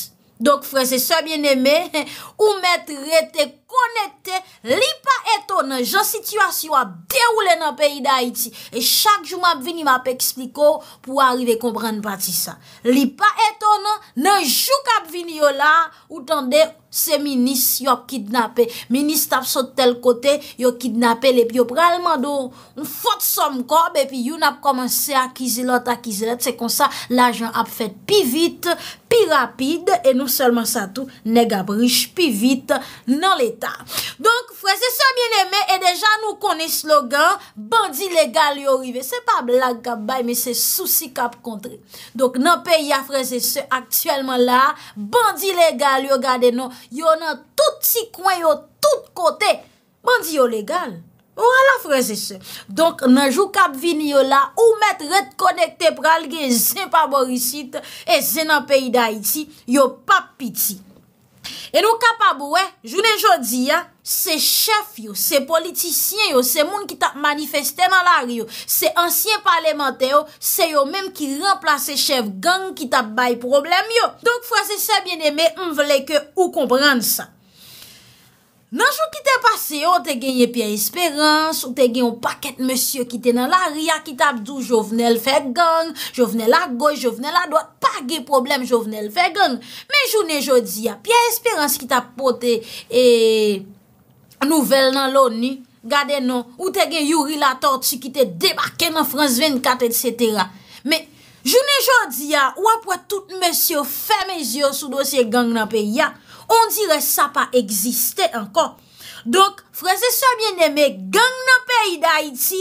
[SPEAKER 1] Dok frese, se bien eme, ou met rete komplo, konekte li pa eto nan jan situasyon ap deroule nan peyi da iti. E chak jou m ap vini m ap ekspliko pou arive komprende pati sa. Li pa eto nan, nan jou k ap vini yo la, ou tande se minis yo kidnapè. Minis tap so tel kote, yo kidnapè, lep yo pralman do un fote som ko, bepi yon ap komanse akizilot, akizilot, se konsa la jan ap fet pi vit, pi rapid, e nou selman sa tou neg ap rich, pi vit, Donk freze se mien eme e deja nou koni slogan Bandi legal yo rive Se pa blag gabay me se souci kap kontre Donk nan pe ya freze se aktuelman la Bandi legal yo gade non Yo nan touti kwen yo tout kote Bandi yo legal Wala freze se Donk nan jou kap vin yo la Ou met ret konekte pral ge Zen pa borisite E zen nan pe yi da iti Yo pap piti E nou kapabou, jounen jodi, se chef yo, se politisyen yo, se moun ki tap manifesteman la yo, se ansyen parlemente yo, se yo menm ki remplase chef gang ki tap bay problem yo. Donk fwa se se bieneme, m vle ke ou komprende sa. Nanjou ki te pase, ou te genye Pia Esperance, ou te genye ou paket monsye ki te nan la ria ki te apdou, jo vene l fe gang, jo vene la goy, jo vene la doy, pa genye problem, jo vene l fe gang. Men jounen joudiya, Pia Esperance ki te apote e, nouvel nan louni, gade non, ou te genye Yurila Torti ki te debake nan France 24, etc. Men jounen joudiya, ou apwa tout monsye fèmè zyo sou dosye gang nan pe ya, On dire sa pa egziste ankon. Dok, freze sa bieneme, gang nan peyi da iti,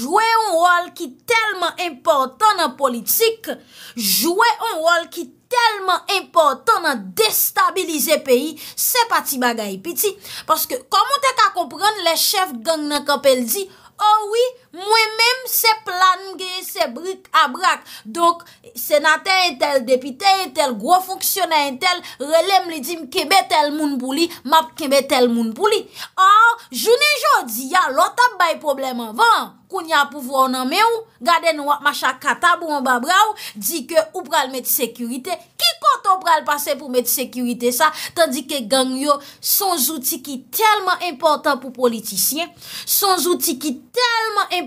[SPEAKER 1] jwe yon rol ki telman importan an politik, jwe yon rol ki telman importan an destabilize peyi, se pa ti magay epiti. Paske, komon te ta kompran, le chef gang nan kapel di, owi, oh Mwen menm se plan ge, se brik a brak Donk senate entel depite entel, gro funksyone entel Relem li dim kebe tel moun pou li, map kebe tel moun pou li An, jounen jodi ya, lot ap bay problem anvan Koun ya pouvo aname ou, gaden wak macha kata bou anbabraw Di ke ou pral met sekurite, ki kont ou pral pase pou met sekurite sa Tandike gang yo, son zouti ki telman important pou politisyen Son zouti ki telman important pou politisyen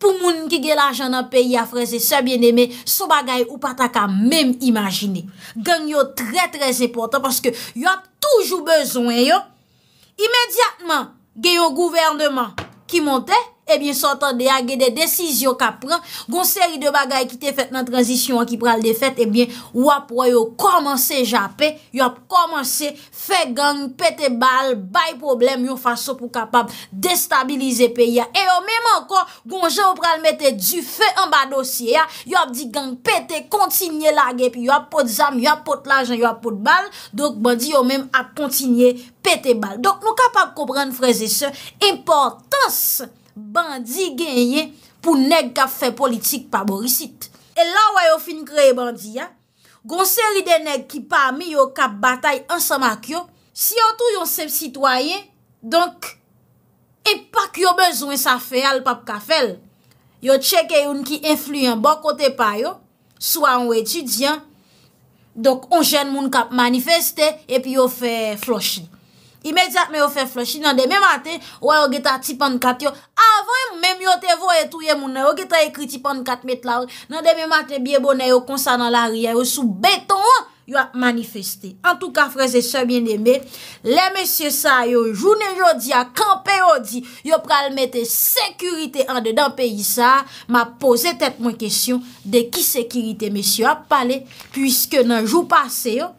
[SPEAKER 1] Pou moun ki ge la janan peyi a freze sebyen eme So bagay ou pataka mem imajine Gen yo tre tre seportan Paske yo ap toujou bezon E yo Imediatman ge yo gouvernman Ki monte ebyen eh sotan de eh a ge de desisyon ka pran, gon seri de bagay ki te fet nan transisyon an ki pral de fet, ebyen wap woy yo komanse jappe, yo ap komanse fe gang, pete bal, bay problem yo faso pou kapab destabilize pe ya, e yo menm ankon, gon jan wap pral mette du fe an ba dosye ya, yo ap di gang pete, kontinye la ge, pi yo ap pot zam, yo ap pot lajan, yo ap pot bal, dok bandi yo menm ap kontinye pete bal. Dok nou kapab koubran freze se, importans se, bandi genye pou neg kap fe politik pa borisit. E la wè yo fin kreye bandi ya, gonsen li de neg ki pa mi yo kap batay ansama kyo, si yo tou yon sepsitwaye, donk, e pak yo bezwen sa fe al pap kafel. Yo tseke yon ki influyen bokote pa yo, swa yon wetudyan, donk, onjen moun kap manifeste, epi yo fe floshin. Imediat mè yo fè floshin nan demè matè, wè yo geta tipan kat yo, avè mè myote vo etouye mounè, yo geta ekri tipan kat met la ou, nan demè matè biye bonè yo konsa nan la riyè, yo sou beton yo ap manifestè. En tout ka, freze se bien demè, le mèsyè sa yo, jounè jodi, akampè yodi, yo pral metè sekurite an de dan peyi sa, mè ap pose tèt mwen kesyon, de ki sekurite mèsyè yo ap pale, pwiske nan jou pase yo,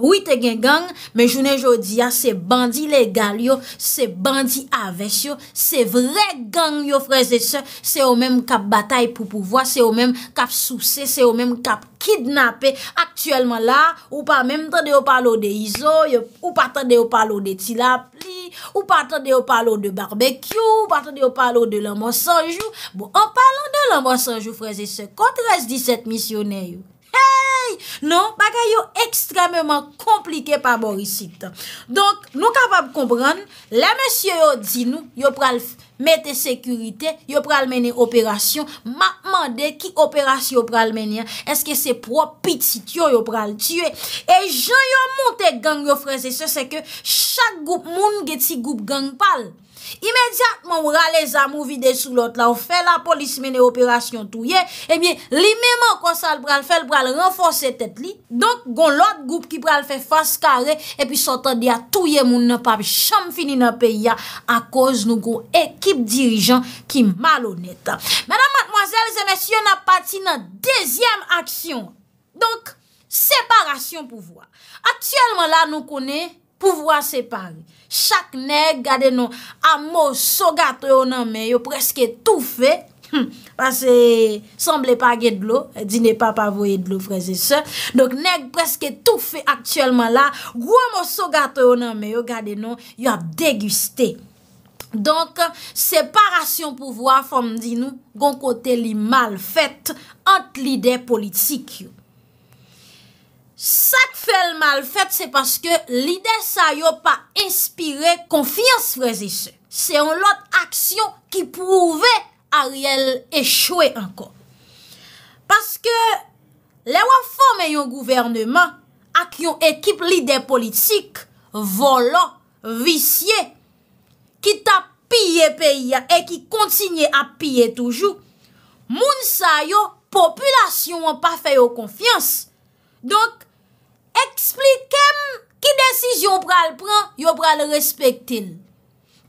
[SPEAKER 1] Ou ite gen gang, men jounen jodi a, se bandi legal yo, se bandi aves yo, se vre gang yo freze se, se ou men kap batay pou pouvoi, se ou men kap souse, se ou men kap kidnapé. Aktuellement la, ou pa men tande yo palo de hizo, ou pa tande yo palo de tilap li, ou pa tande yo palo de barbekyou, ou pa tande yo palo de l'an monsanjou. Bon, an palo de l'an monsanjou freze se, kontre as 17 misyonen yo. Hey! Non, bagay yo ekstrememan komplike pa bor isi tan. Donk, nou kapab kompran, la monsye yo di nou, yo pral mette sekurite, yo pral menye operasyon, ma mande ki operasyon yo pral menye, eske se propit si tiyo yo pral tiyo. E jan yo monte gang yo freze se seke, chak goup moun geti goup gang pal. imedyatman ou ra le zamou vide sou lot la ou fe la polis mene operasyon touye, ebyen, li mèman konsal pral fel pral renfonse tet li, donk gon lot goup ki pral fe fas kare, epi sotan di a touye moun nan pap chanm fini nan peya, a koz nou go ekip dirijan ki maloneta. Mèdam matmoazèl, zè mèsyon apati nan dezyem aksyon. Donk, separasyon pouvoa. Atyèlman la nou konè, Pouvoi separe, chak neg gade nou a mou so gate ou nan me yo preske tou fe, pase semble pa ge dlo, di ne pa pa voye dlo freze se, donk neg preske tou fe aktuelman la, gwa mou so gate ou nan me yo gade nou yo ap deguste. Donk separasyon pouvoi fom di nou gon kote li mal fete ant li de politik yo. Sak fèl mal fèt, se paske lide sa yo pa inspire konfians frezise. Se an lot aksyon ki pouve a riel echwe ankon. Paske, le wafon me yon gouvernement ak yon ekip lide politik, volan, visye, ki ta pye peyi ya, e ki kontinye a pye toujou, moun sa yo, populasyon wan pa fè yon konfians. Donk, ekspli kem ki desis yo pral pran, yo pral respektil.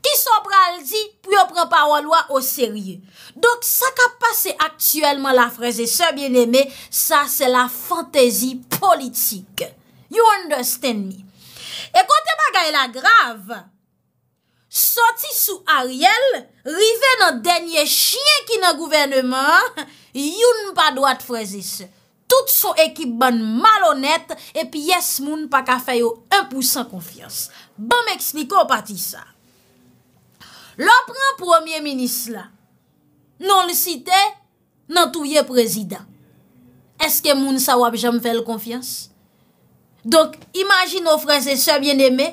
[SPEAKER 1] Ki so pral di, pou yo pran pa walwa o serye. Dok sa ka pase aktuelman la freze, se bien eme, sa se la fantezi politik. You understand me. E kote bagay la grav, soti sou Ariel, rive nan denye chien ki nan gouveneman, yon pa doat freze se. tout son ekip ban malonet, epi yes moun pa ka fay yo 1% konfians. Bon non, non, m ekspliko pati sa. Lopran premier minis la, non l site, non touye prezident. Eske moun sa wap jame fay l konfians? Donk, imagine ou franse se bien eme,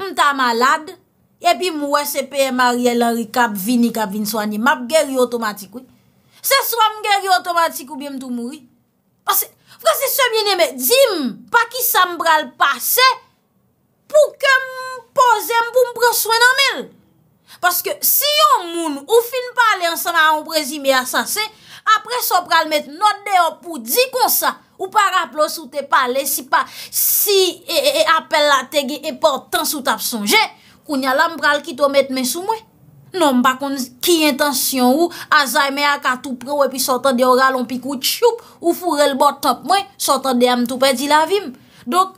[SPEAKER 1] m ta malade, epi m wesepe e marie lorikab vini kab vinswani, map gery otomatikou. Se swam gery otomatikou biem tou mouri, Fwa se sebyen eme, di m, pa ki sa mbral pase, pou kem pose m pou m prezwen anmel. Paske si yon moun ou fin pale ansan anprezime asase, apre sa mbral met not deyo pou di konsa. Ou paraplo sou te pale, si apel la tege e portan sou ta psonje, kou nyalan mbral ki to met men sou mwen. Non pa kon ki intansyon ou, aza e me a ka tou pre ou e pi sotan de or alon pi kout choup, ou furel botop mwen, sotan de am tou pedi la vim. Dok,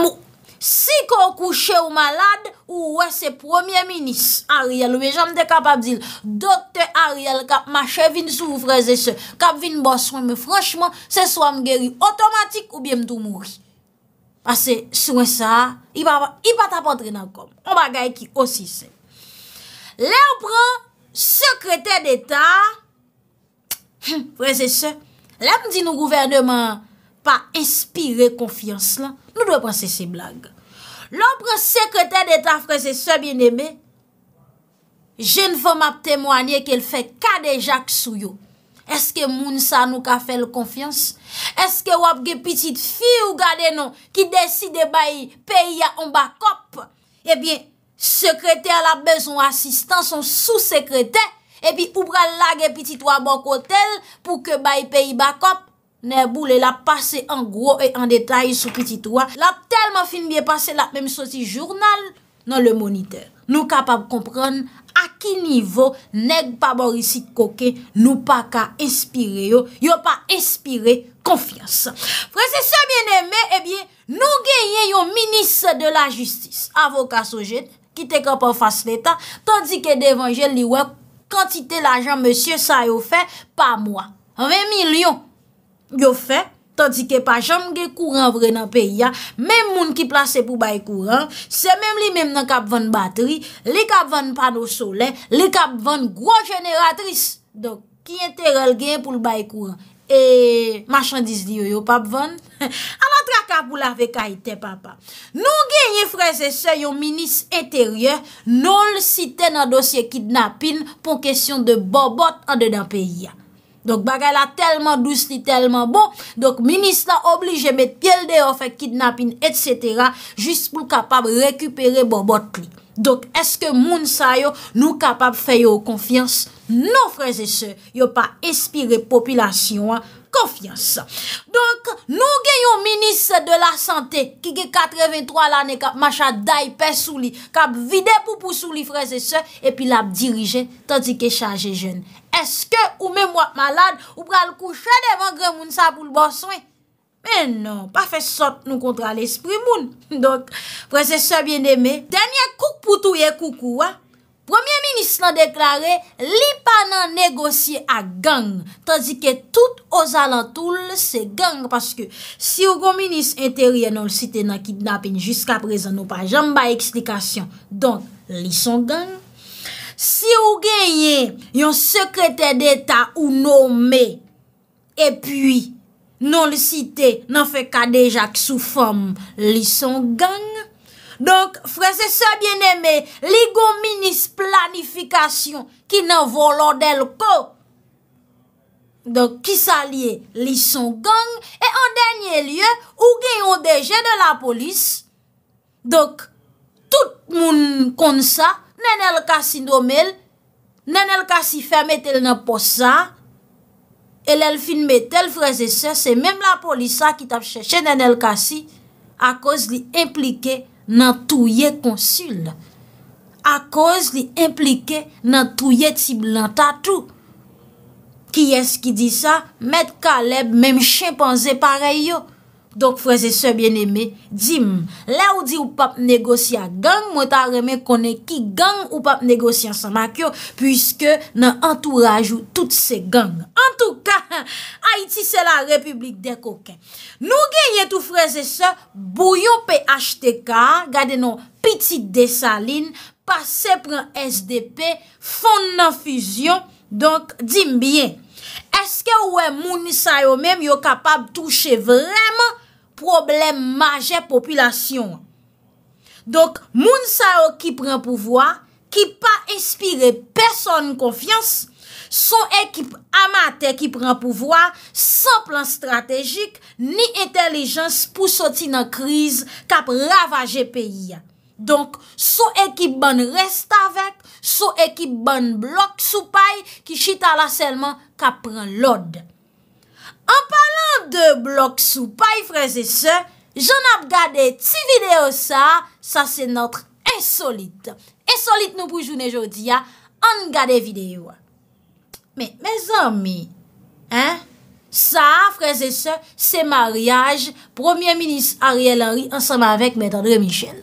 [SPEAKER 1] mou, si kon kouche ou malade, ou wè se premier minis, Ariel, ou mè jan mte kapab zil, dokte Ariel kap mache vin sou vreze se, kap vin bò swen, mè franchman, se swan m gery otomatik ou bè m tou mouri. Pase, swen sa, i pa tapotre nan kom, mba gay ki osi se. Lèm prè sekretè d'Etat, frèzè sè, lèm di nou gouvernement pa inspire konfians lan, nou dwe prè se se blague. Lèm prè sekretè d'Etat, frèzè sè, mien eme, jen fèm ap temwanyè ke l fè kade jak sou yo. Eske moun sa nou ka fè l konfians? Eske wap ge pitit fi ou gade nan ki desi de bayi peyi ya omba kop? Ebyen, eh sekrete a la bezon asistan, son sous-sekrete, epi oubra lage piti twa bankotel, pou ke bayi peyi bakop, ne boule la pase en gro e en detay sou piti twa. La telman fin biye pase la mem soti jurnal, nan le moniter. Nou kapab kompran, a ki nivou neg pa borisit koke, nou pa ka espire yo, yo pa espire konfians. Prese se bieneme, epi eh nou geye yo minis de la justis, avokat sojet, Ki te ka pa fase feta, tandi ke devanjel li wè, kantite la jan monsye sa yo fè, pa mwa. 20 milyon yo fè, tandi ke pa janm ge kouran vre nan peyi ya, mèm moun ki plase pou bay kouran, se mèm li mèm nan kapvan bateri, li kapvan panosolen, li kapvan groj generatris. Don, ki yon terel gen pou l bay kouran? E machandise li yo yo pap van. A la traka pou la vek a ite papa. Nou genye freze se yon minis eteryen nou l siten an dosye kidnapin pon kesyon de Bobot an dedan peyi ya. Donk bagay la telman douz li telman bon. Donk minis la oblige met kelde ofen kidnapin etsyetera jist pou kapab rekupere Bobot li. Donk, eske moun sa yo nou kapap fè yo konfians? Nou freze se, yo pa espire popilasyon konfians. Donk, nou gen yon minis de la sante, ki gen 83 lane kap macha day pe sou li, kap vide pou pou sou li freze se, epi la dirije tanzi ke chanje jen. Eske ou men mou ap malade, ou pral kouche devan gen moun sa pou lboswen? Men, nan, pa fe sot nou kontra l'esprit moun. Don, prese se bien eme. Danyan kouk pou touye koukou, wa? Premier ministre nan deklare, li pa nan negosye a gang, tanzi ke tout ozalantoul se gang, paske si ou goun ministre interye nan l'site nan kidnapping, jiska prezen nou pa jamba eksplikasyon, don, li son gang. Si ou genye yon sekrete d'eta ou nome, e puis, Non li site nan fe kade jak sou fom li son gang. Donk, frese se bieneme, li gominis planifikasyon ki nan volo del ko. Donk, ki sa li li son gang. E an denye liye, ou gen yon deje de la polis. Donk, tout moun kon sa, nen el ka si domel. Nen el ka si feme tel nan posa. E lè l'filme tel freze se, se mèm la polisa ki tap chè chè nan el kasi A koz li implike nan touye konsul A koz li implike nan touye tib lan tatou Ki es ki di sa, met kaleb mèm chimpanzè pareyo Donk freze se bien eme, dim, la ou di ou pap negosya gang, mwen ta reme kone ki gang ou pap negosya san makyo, pwiske nan entourajou tout se gang. En tout ka, Haiti se la republik de koken. Nou gen yet ou freze se, bouyon pe achete ka, gade nan piti desaline, pase pren SDP, fon nan fusion, donk dim bien. Eske ou e mouni sa yo men, yo kapab touche vremen, problem maje populasyon. Donk, moun sa yo ki pren pouvoi, ki pa espire person konfians, son ekip amate ki pren pouvoi, san plan strategik, ni entelijans pou soti nan kriz, kap ravaje peyi. Donk, son ekip ban rest avek, son ekip ban blok sou pay, ki chita la selman kap pren lod. An palan de blok sou pa y freze se, joun ap gade ti video sa, sa se notre insolite. Insolite nou pou joun e jodi ya, an gade video. Me, me zami, sa freze se, se mariage, premier minis Ariel Henry ansama vek met Andre Michel.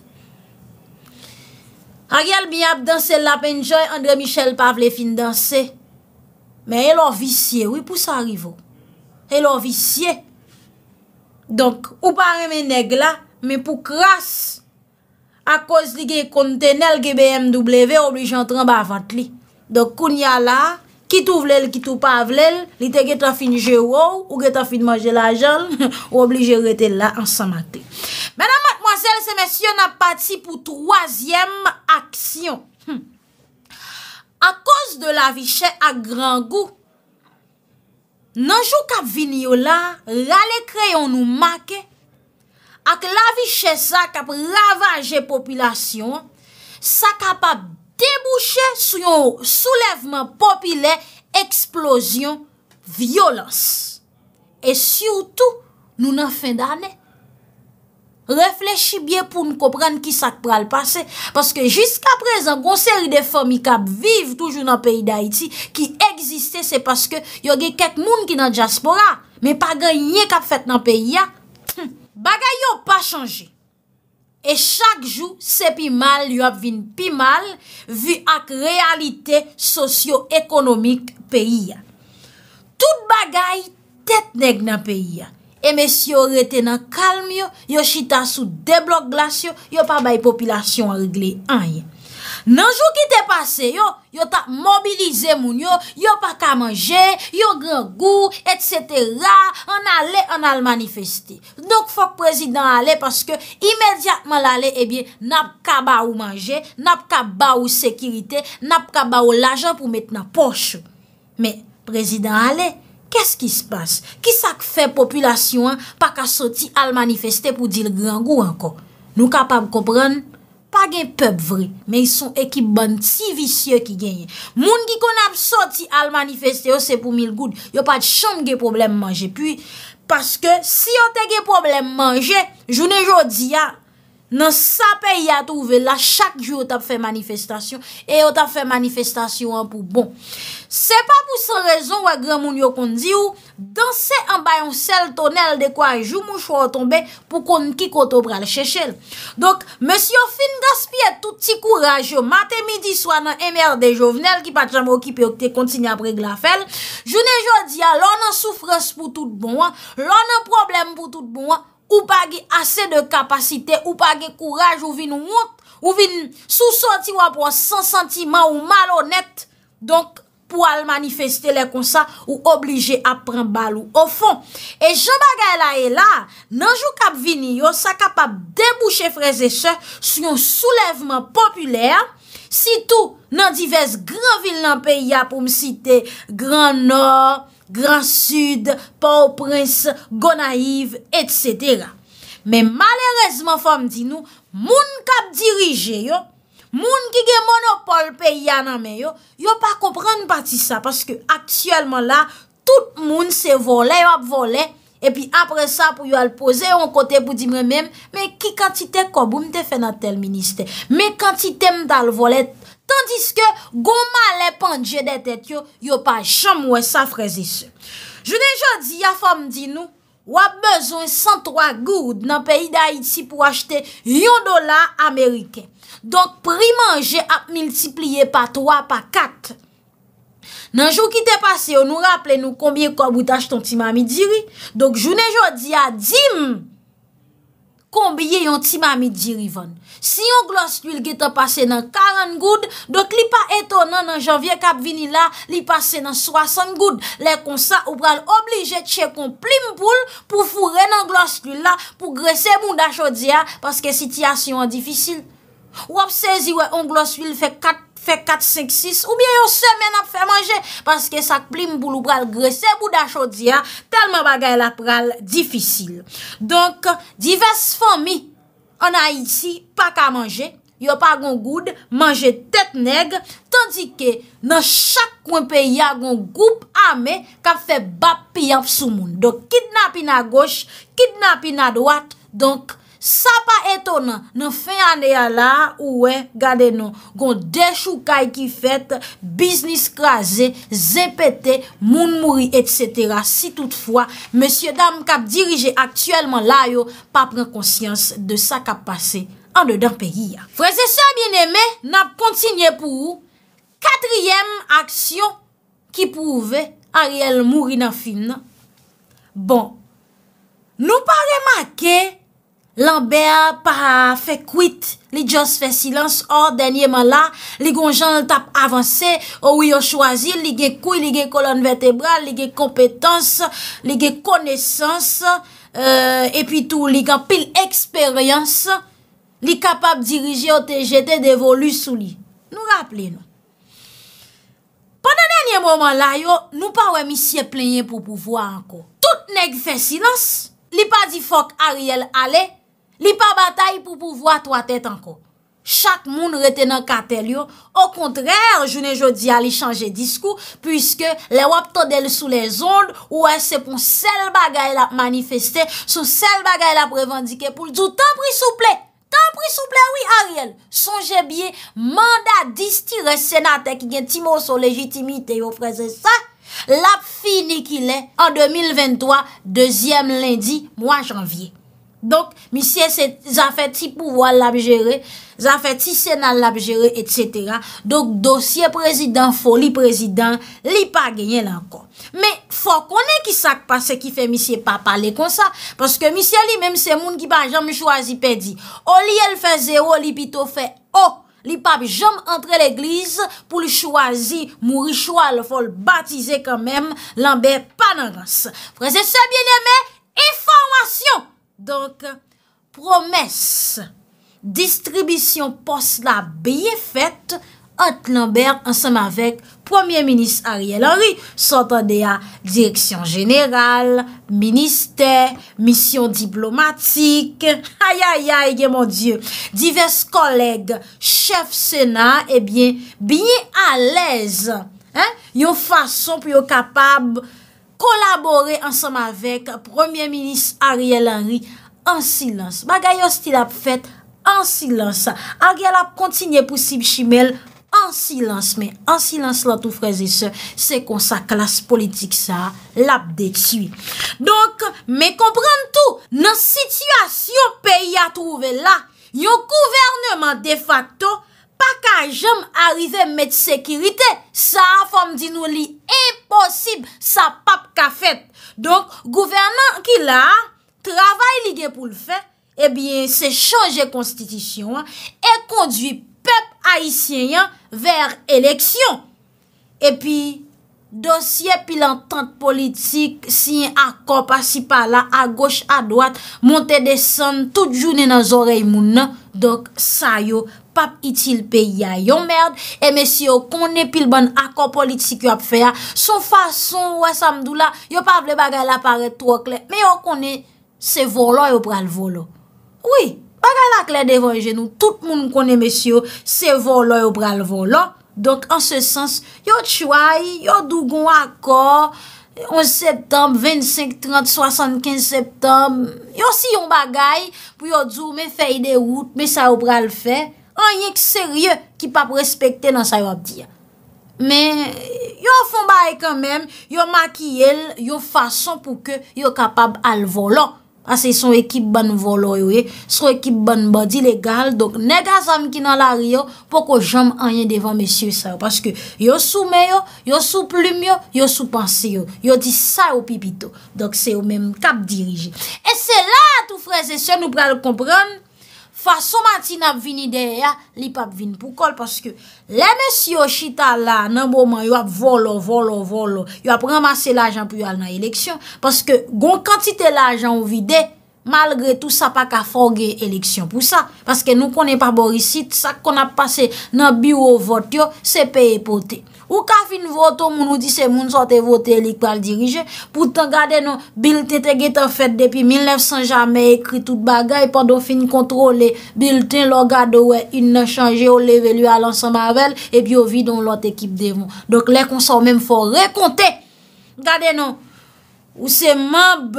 [SPEAKER 1] Ariel mi ap danse la penjoy, Andre Michel pa vle fin danse. Me el or visye, wipousa arrivo. Helo visye. Donk, ou pare meneg la, men pou kras, a koz li gen konten el ge BMW, oubli jantran ba vat li. Donk, koun ya la, ki tou vlel, ki tou pa vlel, li te gen ta fin jero, ou gen ta fin manje la jan, ou oblig jere te la ansan mate. Menan matmoazel, se mesyon apati pou troasyem aksyon. A koz de la visye a gran gou, Nanjou kap vini yo la, rale kreyon nou make, ak la vi chesa kap ravaje populasyon, sa kap ap debouche sou yon soulevman popile eksplosyon, violans, e syoutou nou nan fin dane. reflechi bye pou nou kopren ki sak pral pase, paske jisk aprezen konseri de fomik ap viv toujou nan peyi da iti, ki egziste se paske yoge ket moun ki nan diaspora, me pa ganyen kap fet nan peyi ya. Bagay yo pa chanje, e chak jou se pi mal, yo ap vin pi mal, vi ak realite sosyo-ekonomik peyi ya. Tout bagay tet neg nan peyi ya. Eme si yo retenan kalm yo, yo chita sou deblok glasyon, yo pa baye popilasyon regle anye. Nanjou ki te pase yo, yo ta mobilize moun yo, yo pa ka manje, yo gran gou, etsete ra, an ale, an ale manifesti. Dok fok prezident ale, paske imediatman ale, ebyen, nap ka ba ou manje, nap ka ba ou sekirite, nap ka ba ou lajan pou met nan poche. Me prezident ale... Kè se ki se passe? Ki sa ke fe populasyon an? Pa ka soti al manifeste pou di l gran gou an ko. Nou kapab kompran, pa gen pep vre, men y son ekip ban ti visye ki genye. Moun ki kon ap soti al manifeste yo, se pou mil goud, yo pat chanm gen problem manje. Puis, paske si yo te gen problem manje, jounen jodi ya, nan sape yato ouvela chak jo ou tap fe manifestasyon e ou tap fe manifestasyon an pou bon. Se pa pou se rezon wak gran moun yo kondi ou, dansen an bayon sel tonel de kwa jou mou chwa otombe pou kon ki koto pral cheshe. Donk, monsi yo fin gaspye touti kouraj yo, mate midi swan an emer de jovenel ki patjam wak ki pe okte kontin apre glafel, jounen jo di alon an soufres pou tout bon wak, lon an problem pou tout bon wak, ou pa ge ase de kapasite, ou pa ge kouraj, ou vi nou mwant, ou vi sou soti wapwa san sentiman ou malonet, donk pou al manifeste le konsa ou oblije apren balou. O fon, e jomaga e la e la, nanjou kap vini yo sa kapap debouche freze se sou yon soulevman populer, sitou nan divers gran vin nan peyi ya pou msite Granor, Grand Sud, Port Prince, Gonaive, etc. Men malerezman fam di nou, moun kap dirije yo, moun ki ge monopole pe yana men yo, yo pa komprende pati sa, paske aktuelman la, tout moun se vole, yo ap vole, epi apre sa pou yo al pose, yo an kote pou di mwen men, men ki kantite koboum te fè nan tel minister, men kantite m dal volet, tandis ke goma le pandje de tet yo, yo pa chanmwe sa frezise. Jounen jodi, ya fam di nou, wap bezon 103 goud nan peyi da iti pou achete yon dola Amerike. Donk pri manje ap multipliye pa 3 pa 4. Nan jou ki te pase, yo nou rappele nou kombye kobout acheton ti mami diri. Donk jounen jodi, ya dimm, Konbiye yon timami dirivan. Si yon gloswil geto pase nan 40 goud, dot li pa etonan nan janvye kap vini la, li pase nan 60 goud. Le kon sa, ou pral oblije tche kon plim poul pou fure nan gloswil la, pou grese moun da chodze ya, paske sityasyon an difisil. Wap sezi we, yon gloswil fe kat, Fè 4, 5, 6 ou bie yo semen ap fè manje. Paske sak plim boulou pral gresè, bouda chodia, telman bagay la pral difisil. Donk, divers fomi anay iti pa ka manje. Yo pa gon goud, manje tet neg, tandike nan chak kwenpe ya gon goup ame kap fè bap piyap sou moun. Donk, kidnap ina goch, kidnap ina dwat, donk. Sa pa etonan nan fey ane ala ouwe gade nan. Gon dechou kay ki fet, biznis kraze, zepete, moun mouri etc. Si toutfwa, monsie dam kap dirije aktuelman layo pa pren konsyans de sa kap pase an de dan peyi ya. Fresese bieneme, nap kontinye pou ou? Katriyem aksyon ki pou ouve ariel mouri nan fin nan? Bon, nou pa remake... lan be a pa fe kwit, li jons fe silans, or denye man la, li kon jan tap avanse, ou wi yo chwazi, li ge kou, li ge kolon vertebral, li ge kompetans, li ge konesans, e euh, pi tou li gan pil eksperyans, li kapab dirije o te jete devolu sou li. Nou rap li nou. Pan denye man la yo, nou pa wè misye plenye pou pouvo anko. Tout nek fe silans, li pa di fok Ariel ale, li pa batay pou pouvoa to atet anko. Chak moun retenan katel yo, o kontrèr, jounen jodi a li chanje diskou, pwiske le wap todel sou le zonde, ou e se pou sel bagay la manifeste, sou sel bagay la prevandike pou l'dou, tan pri souple, tan pri souple, wii a riel, sonje bie, manda disti re senate, ki gen timo sou legitimite yo prese sa, lap fini ki len, an 2023, 2e lindi, mwa janvye. Donk, misye zafeti pou vo l'abjere, zafeti senan l'abjere, etc. Donk, dosye prezident, foli prezident, li pa genyen lankon. Men, fok, one ki sak pa se ki fe misye pa pale kon sa. Paske misye li, menm se moun ki pa jom chwazi pedi. O li el fe zero, li pito fe o. Li pa bi jom entre l'eglize pou li chwazi, mouri chwa, le fol batize kanmen, lanbe panangans. Prese se bienye men, e fawasyon! Donk, promes, distribisyon pos la biye fet, ot lan ber ansan avèk Premier Ministre Ariel Henry, sot an de ya direksyon jeneral, minister, misyon diplomatik, ayayay, gen mon dieu, divers koleg, chef sénat, ebyen, eh biye alèz, yo fason pou yo kapab, kolabore ansam avek Premier Minis Ariel Henry an silans. Bagay yo stil ap fet an silans. Ariel ap kontinye pou Sib Chimel an silans. Men an silans la tou freze se, se kon sa klas politik sa, la ap detui. Donk, men kompran tou, nan situasyon peyi a trouve la, yo kouverneman de facto, pa ka jom arive met sekirite. Sa a fom di nou li imposib, sa pap ka fet. Donk, gouvernant ki la, travay li gen pou l fe, ebyen, se chanje konstitisyon, e kondwi pep haisyen yan ver eleksyon. Epy, dosye pi lantante politik, si yon akop a si pala, a goch, a doat, monte de san, tout jouni nan zorey mounan, donk, sa yo pap itil pe ya yon merd, e mesyo kone pil ban akor politik yo ap feya, son fason, wè samdou la, yo pap le bagay la pare trok le, me yo kone, se volo yo pral volo. Oui, bagay la klen devan genou, tout moun kone mesyo, se volo yo pral volo. Donk, an se sens, yo tshwai, yo dugon akor, 11 septem, 25, 30, 75 septem, yo si yon bagay, pou yo dzou me fey de wout, me sa yo pral fey, Anye k serye ki pa prespekte nan sa yo ap diya. Men, yo fombaye kanmen, yo makiyel, yo fason pou ke yo kapab al volon. Ah, Ase yon ekip ban volon yo e, son ekip ban body legal, donk nega zanm ki nan la riyo, pou ko jom anye devan mesye yon sa. Paske yo sou meyo, yo sou plumyo, yo sou pansiyo, yo di sa yo pipito. Donk se yo men kap dirije. E se la tou frez, se se nou pral kompran, Fa sou mati nap vini de ya, li pap vini pou kol. Paske lènes yo chita la nan bo man yo ap volo, volo, volo. Yo ap ramase l'ajan pou yo al nan eleksyon. Paske gon kantite l'ajan ou vide, malgre tout sa pa ka fogue eleksyon pou sa. Paske nou konen pa borisit, sa kon ap pase nan biwo vot yo, se peye pote. Ou ka fin voto moun ou di se moun sote votelik pal dirije. Poutan gade nou, bilte te getan fet depi 1900 jamè ekri tout bagay pandou fin kontrole. Bilte lò gade wè e, in chanje ou leve lò alansan mavel epi yo vi don lot ekip devon. Dok lè kon san mèm fò re-konte. Gade nou, ou se mèm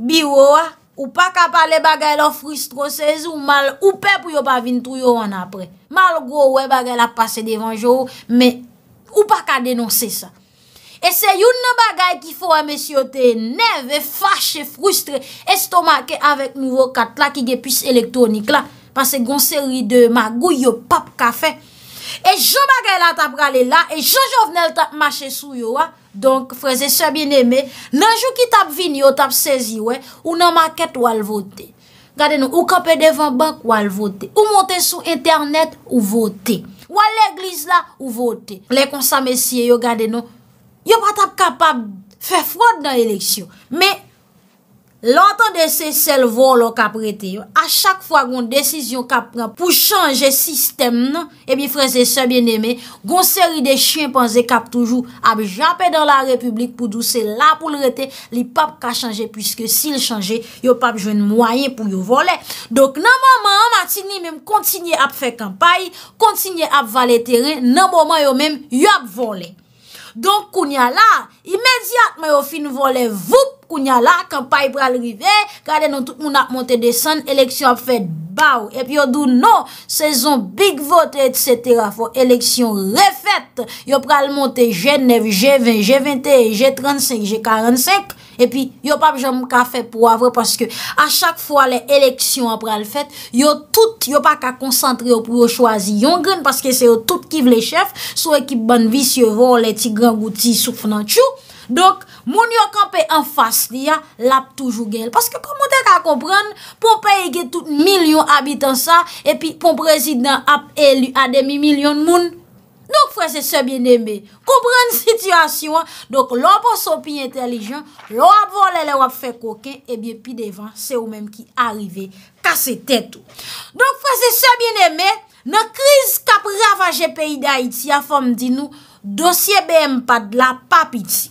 [SPEAKER 1] bi wò, ou pa kapal le bagay lò fristrosèz ou mal oupe pou yo pa vin tou yo an apre. Mal gwo wè e bagay la pase devan jò wò, mè Ou pa ka denonsè sa. E se yon nan bagay ki fò a mesyo te neve, fache, frustre, estomake avèk nouvo kat la ki ge pis elektronik la. Pase gonseri de magou yo pap ka fe. E jò bagay la tap gale la, e jò jò vnel tap mache sou yo wa. Donk freze se bin eme, nan jò ki tap vini yo tap sezi we, ou nan maket wal votè. Gade nou, ou kapè devan bank wal votè. Ou montè sou internet ou votè. Ou an l'Eglise la, ou vote. Le konsant messie yo gade nou, yo patap kapab fe fwad nan eleksyon. Men, Lantan de se sel vol ou kap rete yo, a chak fwa goun desisyon kap pran pou chanje sistem nan, ebi freze se bien eme, goun seri de chimpanzi kap toujou ap japer dan la republik pou douse la pou lrete li pap ka chanje pwiske si l chanje yo pap jwen mwayen pou yo vole. Dok nan mouman an matini menm kontinye ap fe kampay, kontinye ap valeteren, nan mouman yo menm yo ap vole. Donk koun ya la, imediat me yo fin vole voup koun ya la, kampaye pral rive, kade nou tout moun ap monte desen, eleksyon ap fet baw, ep yo dou nou, sezon big vote, et cetera, fo eleksyon refet, yo pral monte G9, G20, G21, G35, G45. Epi yo pa jom ka fe po avre paske a chak fwa le eleksyon apre al fet yo tout yo pa ka konsantre yo pou yo chwazi yon gen paske se yo tout kiv le chef sou ekip ban vis yo vo le ti gran gouti souf nan chou. Donk moun yo kampe an fas li ya lap toujou gel. Paske pou moun dek a kompran pou peye ge tout milyon abitan sa epi pou prezident ap elu a demi milyon moun. Nouk fwese sebyen eme, koubren n situasyon, dok lopo sou pi entelijan, lopo lele wap fe kouken, ebyen pi devan, se ou menm ki arive, kase tetou. Nouk fwese sebyen eme, nan kriz kap ravaje peyi da iti, a fwem di nou, dosye bèm pad la pap iti.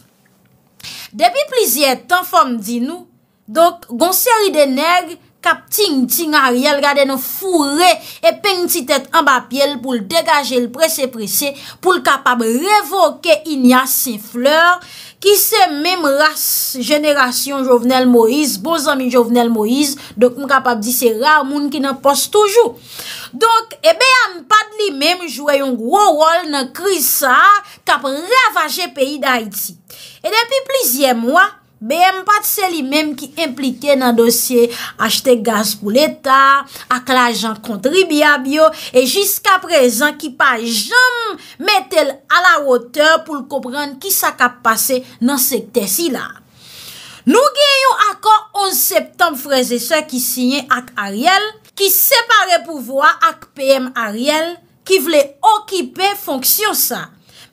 [SPEAKER 1] Depi plizye tan fwem di nou, dok gonseri de neg, kap ting ting a riel gade nou fure e pen ti tet an ba pye l pou l degaje l prese prese pou l kapab revoke inya se fleur ki se mem ras jeneration Jovenel Moïse, boz ami Jovenel Moïse, dok m kapab di se rar moun ki nan pos toujou. Dok e be an pad li mem jwe yon gro rol nan kri sa kap ravaje peyi da iti. E depi plizye mwa, Ben pat se li menm ki implike nan dosye achete gaz pou l'Etat ak la jan kontri biya biyo e jiska prezan ki pa jam metel ala woteur pou l'kopren ki sa ka pase nan sekte si la. Nou gen yon akon 11 septem freze sa ki sinye ak Ariel ki separe pou voa ak PM Ariel ki vle okipe fonksyon sa.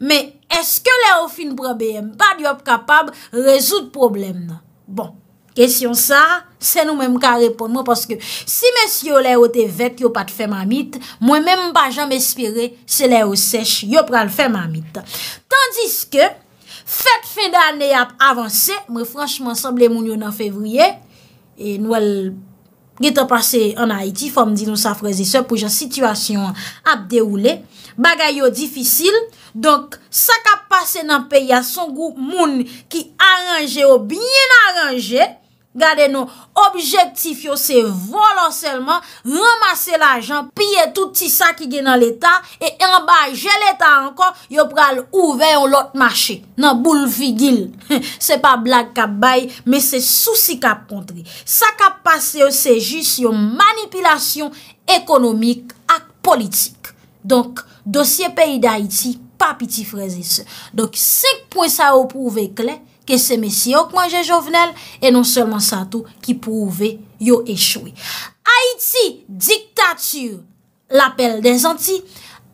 [SPEAKER 1] Men, eske le ou fin problem, pa di ou ap kapab rezout problem nan? Bon, kesyon sa, se nou menm ka repon. Mwen paske, si mes yo le ou te vet, yo pat fe mamit, mwen menm pa jam espere se le ou sech, yo pral fe mamit. Tandis ke, fet fin da ane ap avanse, mwen franchman sanble moun yo nan fevriye, e nou el gita pase an Haiti, fom di nou sa freze se pou jan situasyon ap de oule, bagay yo difisil, Donk, sa kap pase nan peyi a son goup moun ki aranje ou bien aranje, gade nou, objektif yo se volan selman, ramase la jan, piye touti sa ki genan l'Etat, e yon baje l'Etat ankon, yon pral ouve yon lot mache. Nan bou l'vigil, se pa blag kap bay, me se souci kap kontre. Sa kap pase yo se jis yon manipilasyon ekonomik ak politik. Donk, dosye peyi da iti, pa piti freze se. Donk, sek pwen sa yo prouve klen, ke se mesi yo kwenje jovenel, e non selman sa tou ki prouve yo echoui. Haiti, diktatur, la pelle de zanti,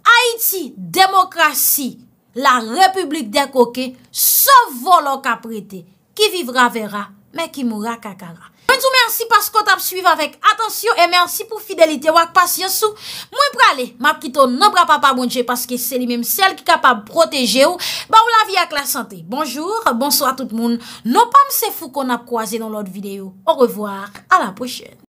[SPEAKER 1] Haiti, demokrasi, la republik de koke, se volo kaprete, ki vivra vera, me ki mura kakara. Mwen sou mersi paskot ap suiv avèk. Atensyon e mersi pou fidelite wak pas yosou. Mwen prale, ma kito nan bra pa pa mounche paske se li menm sel ki kapab proteje ou ba ou la vi ak la sante. Bonjour, bonso a tout moun. Non pa mse fou kon ap kwaze nan lot videyo. Ou revoir, a la pochene.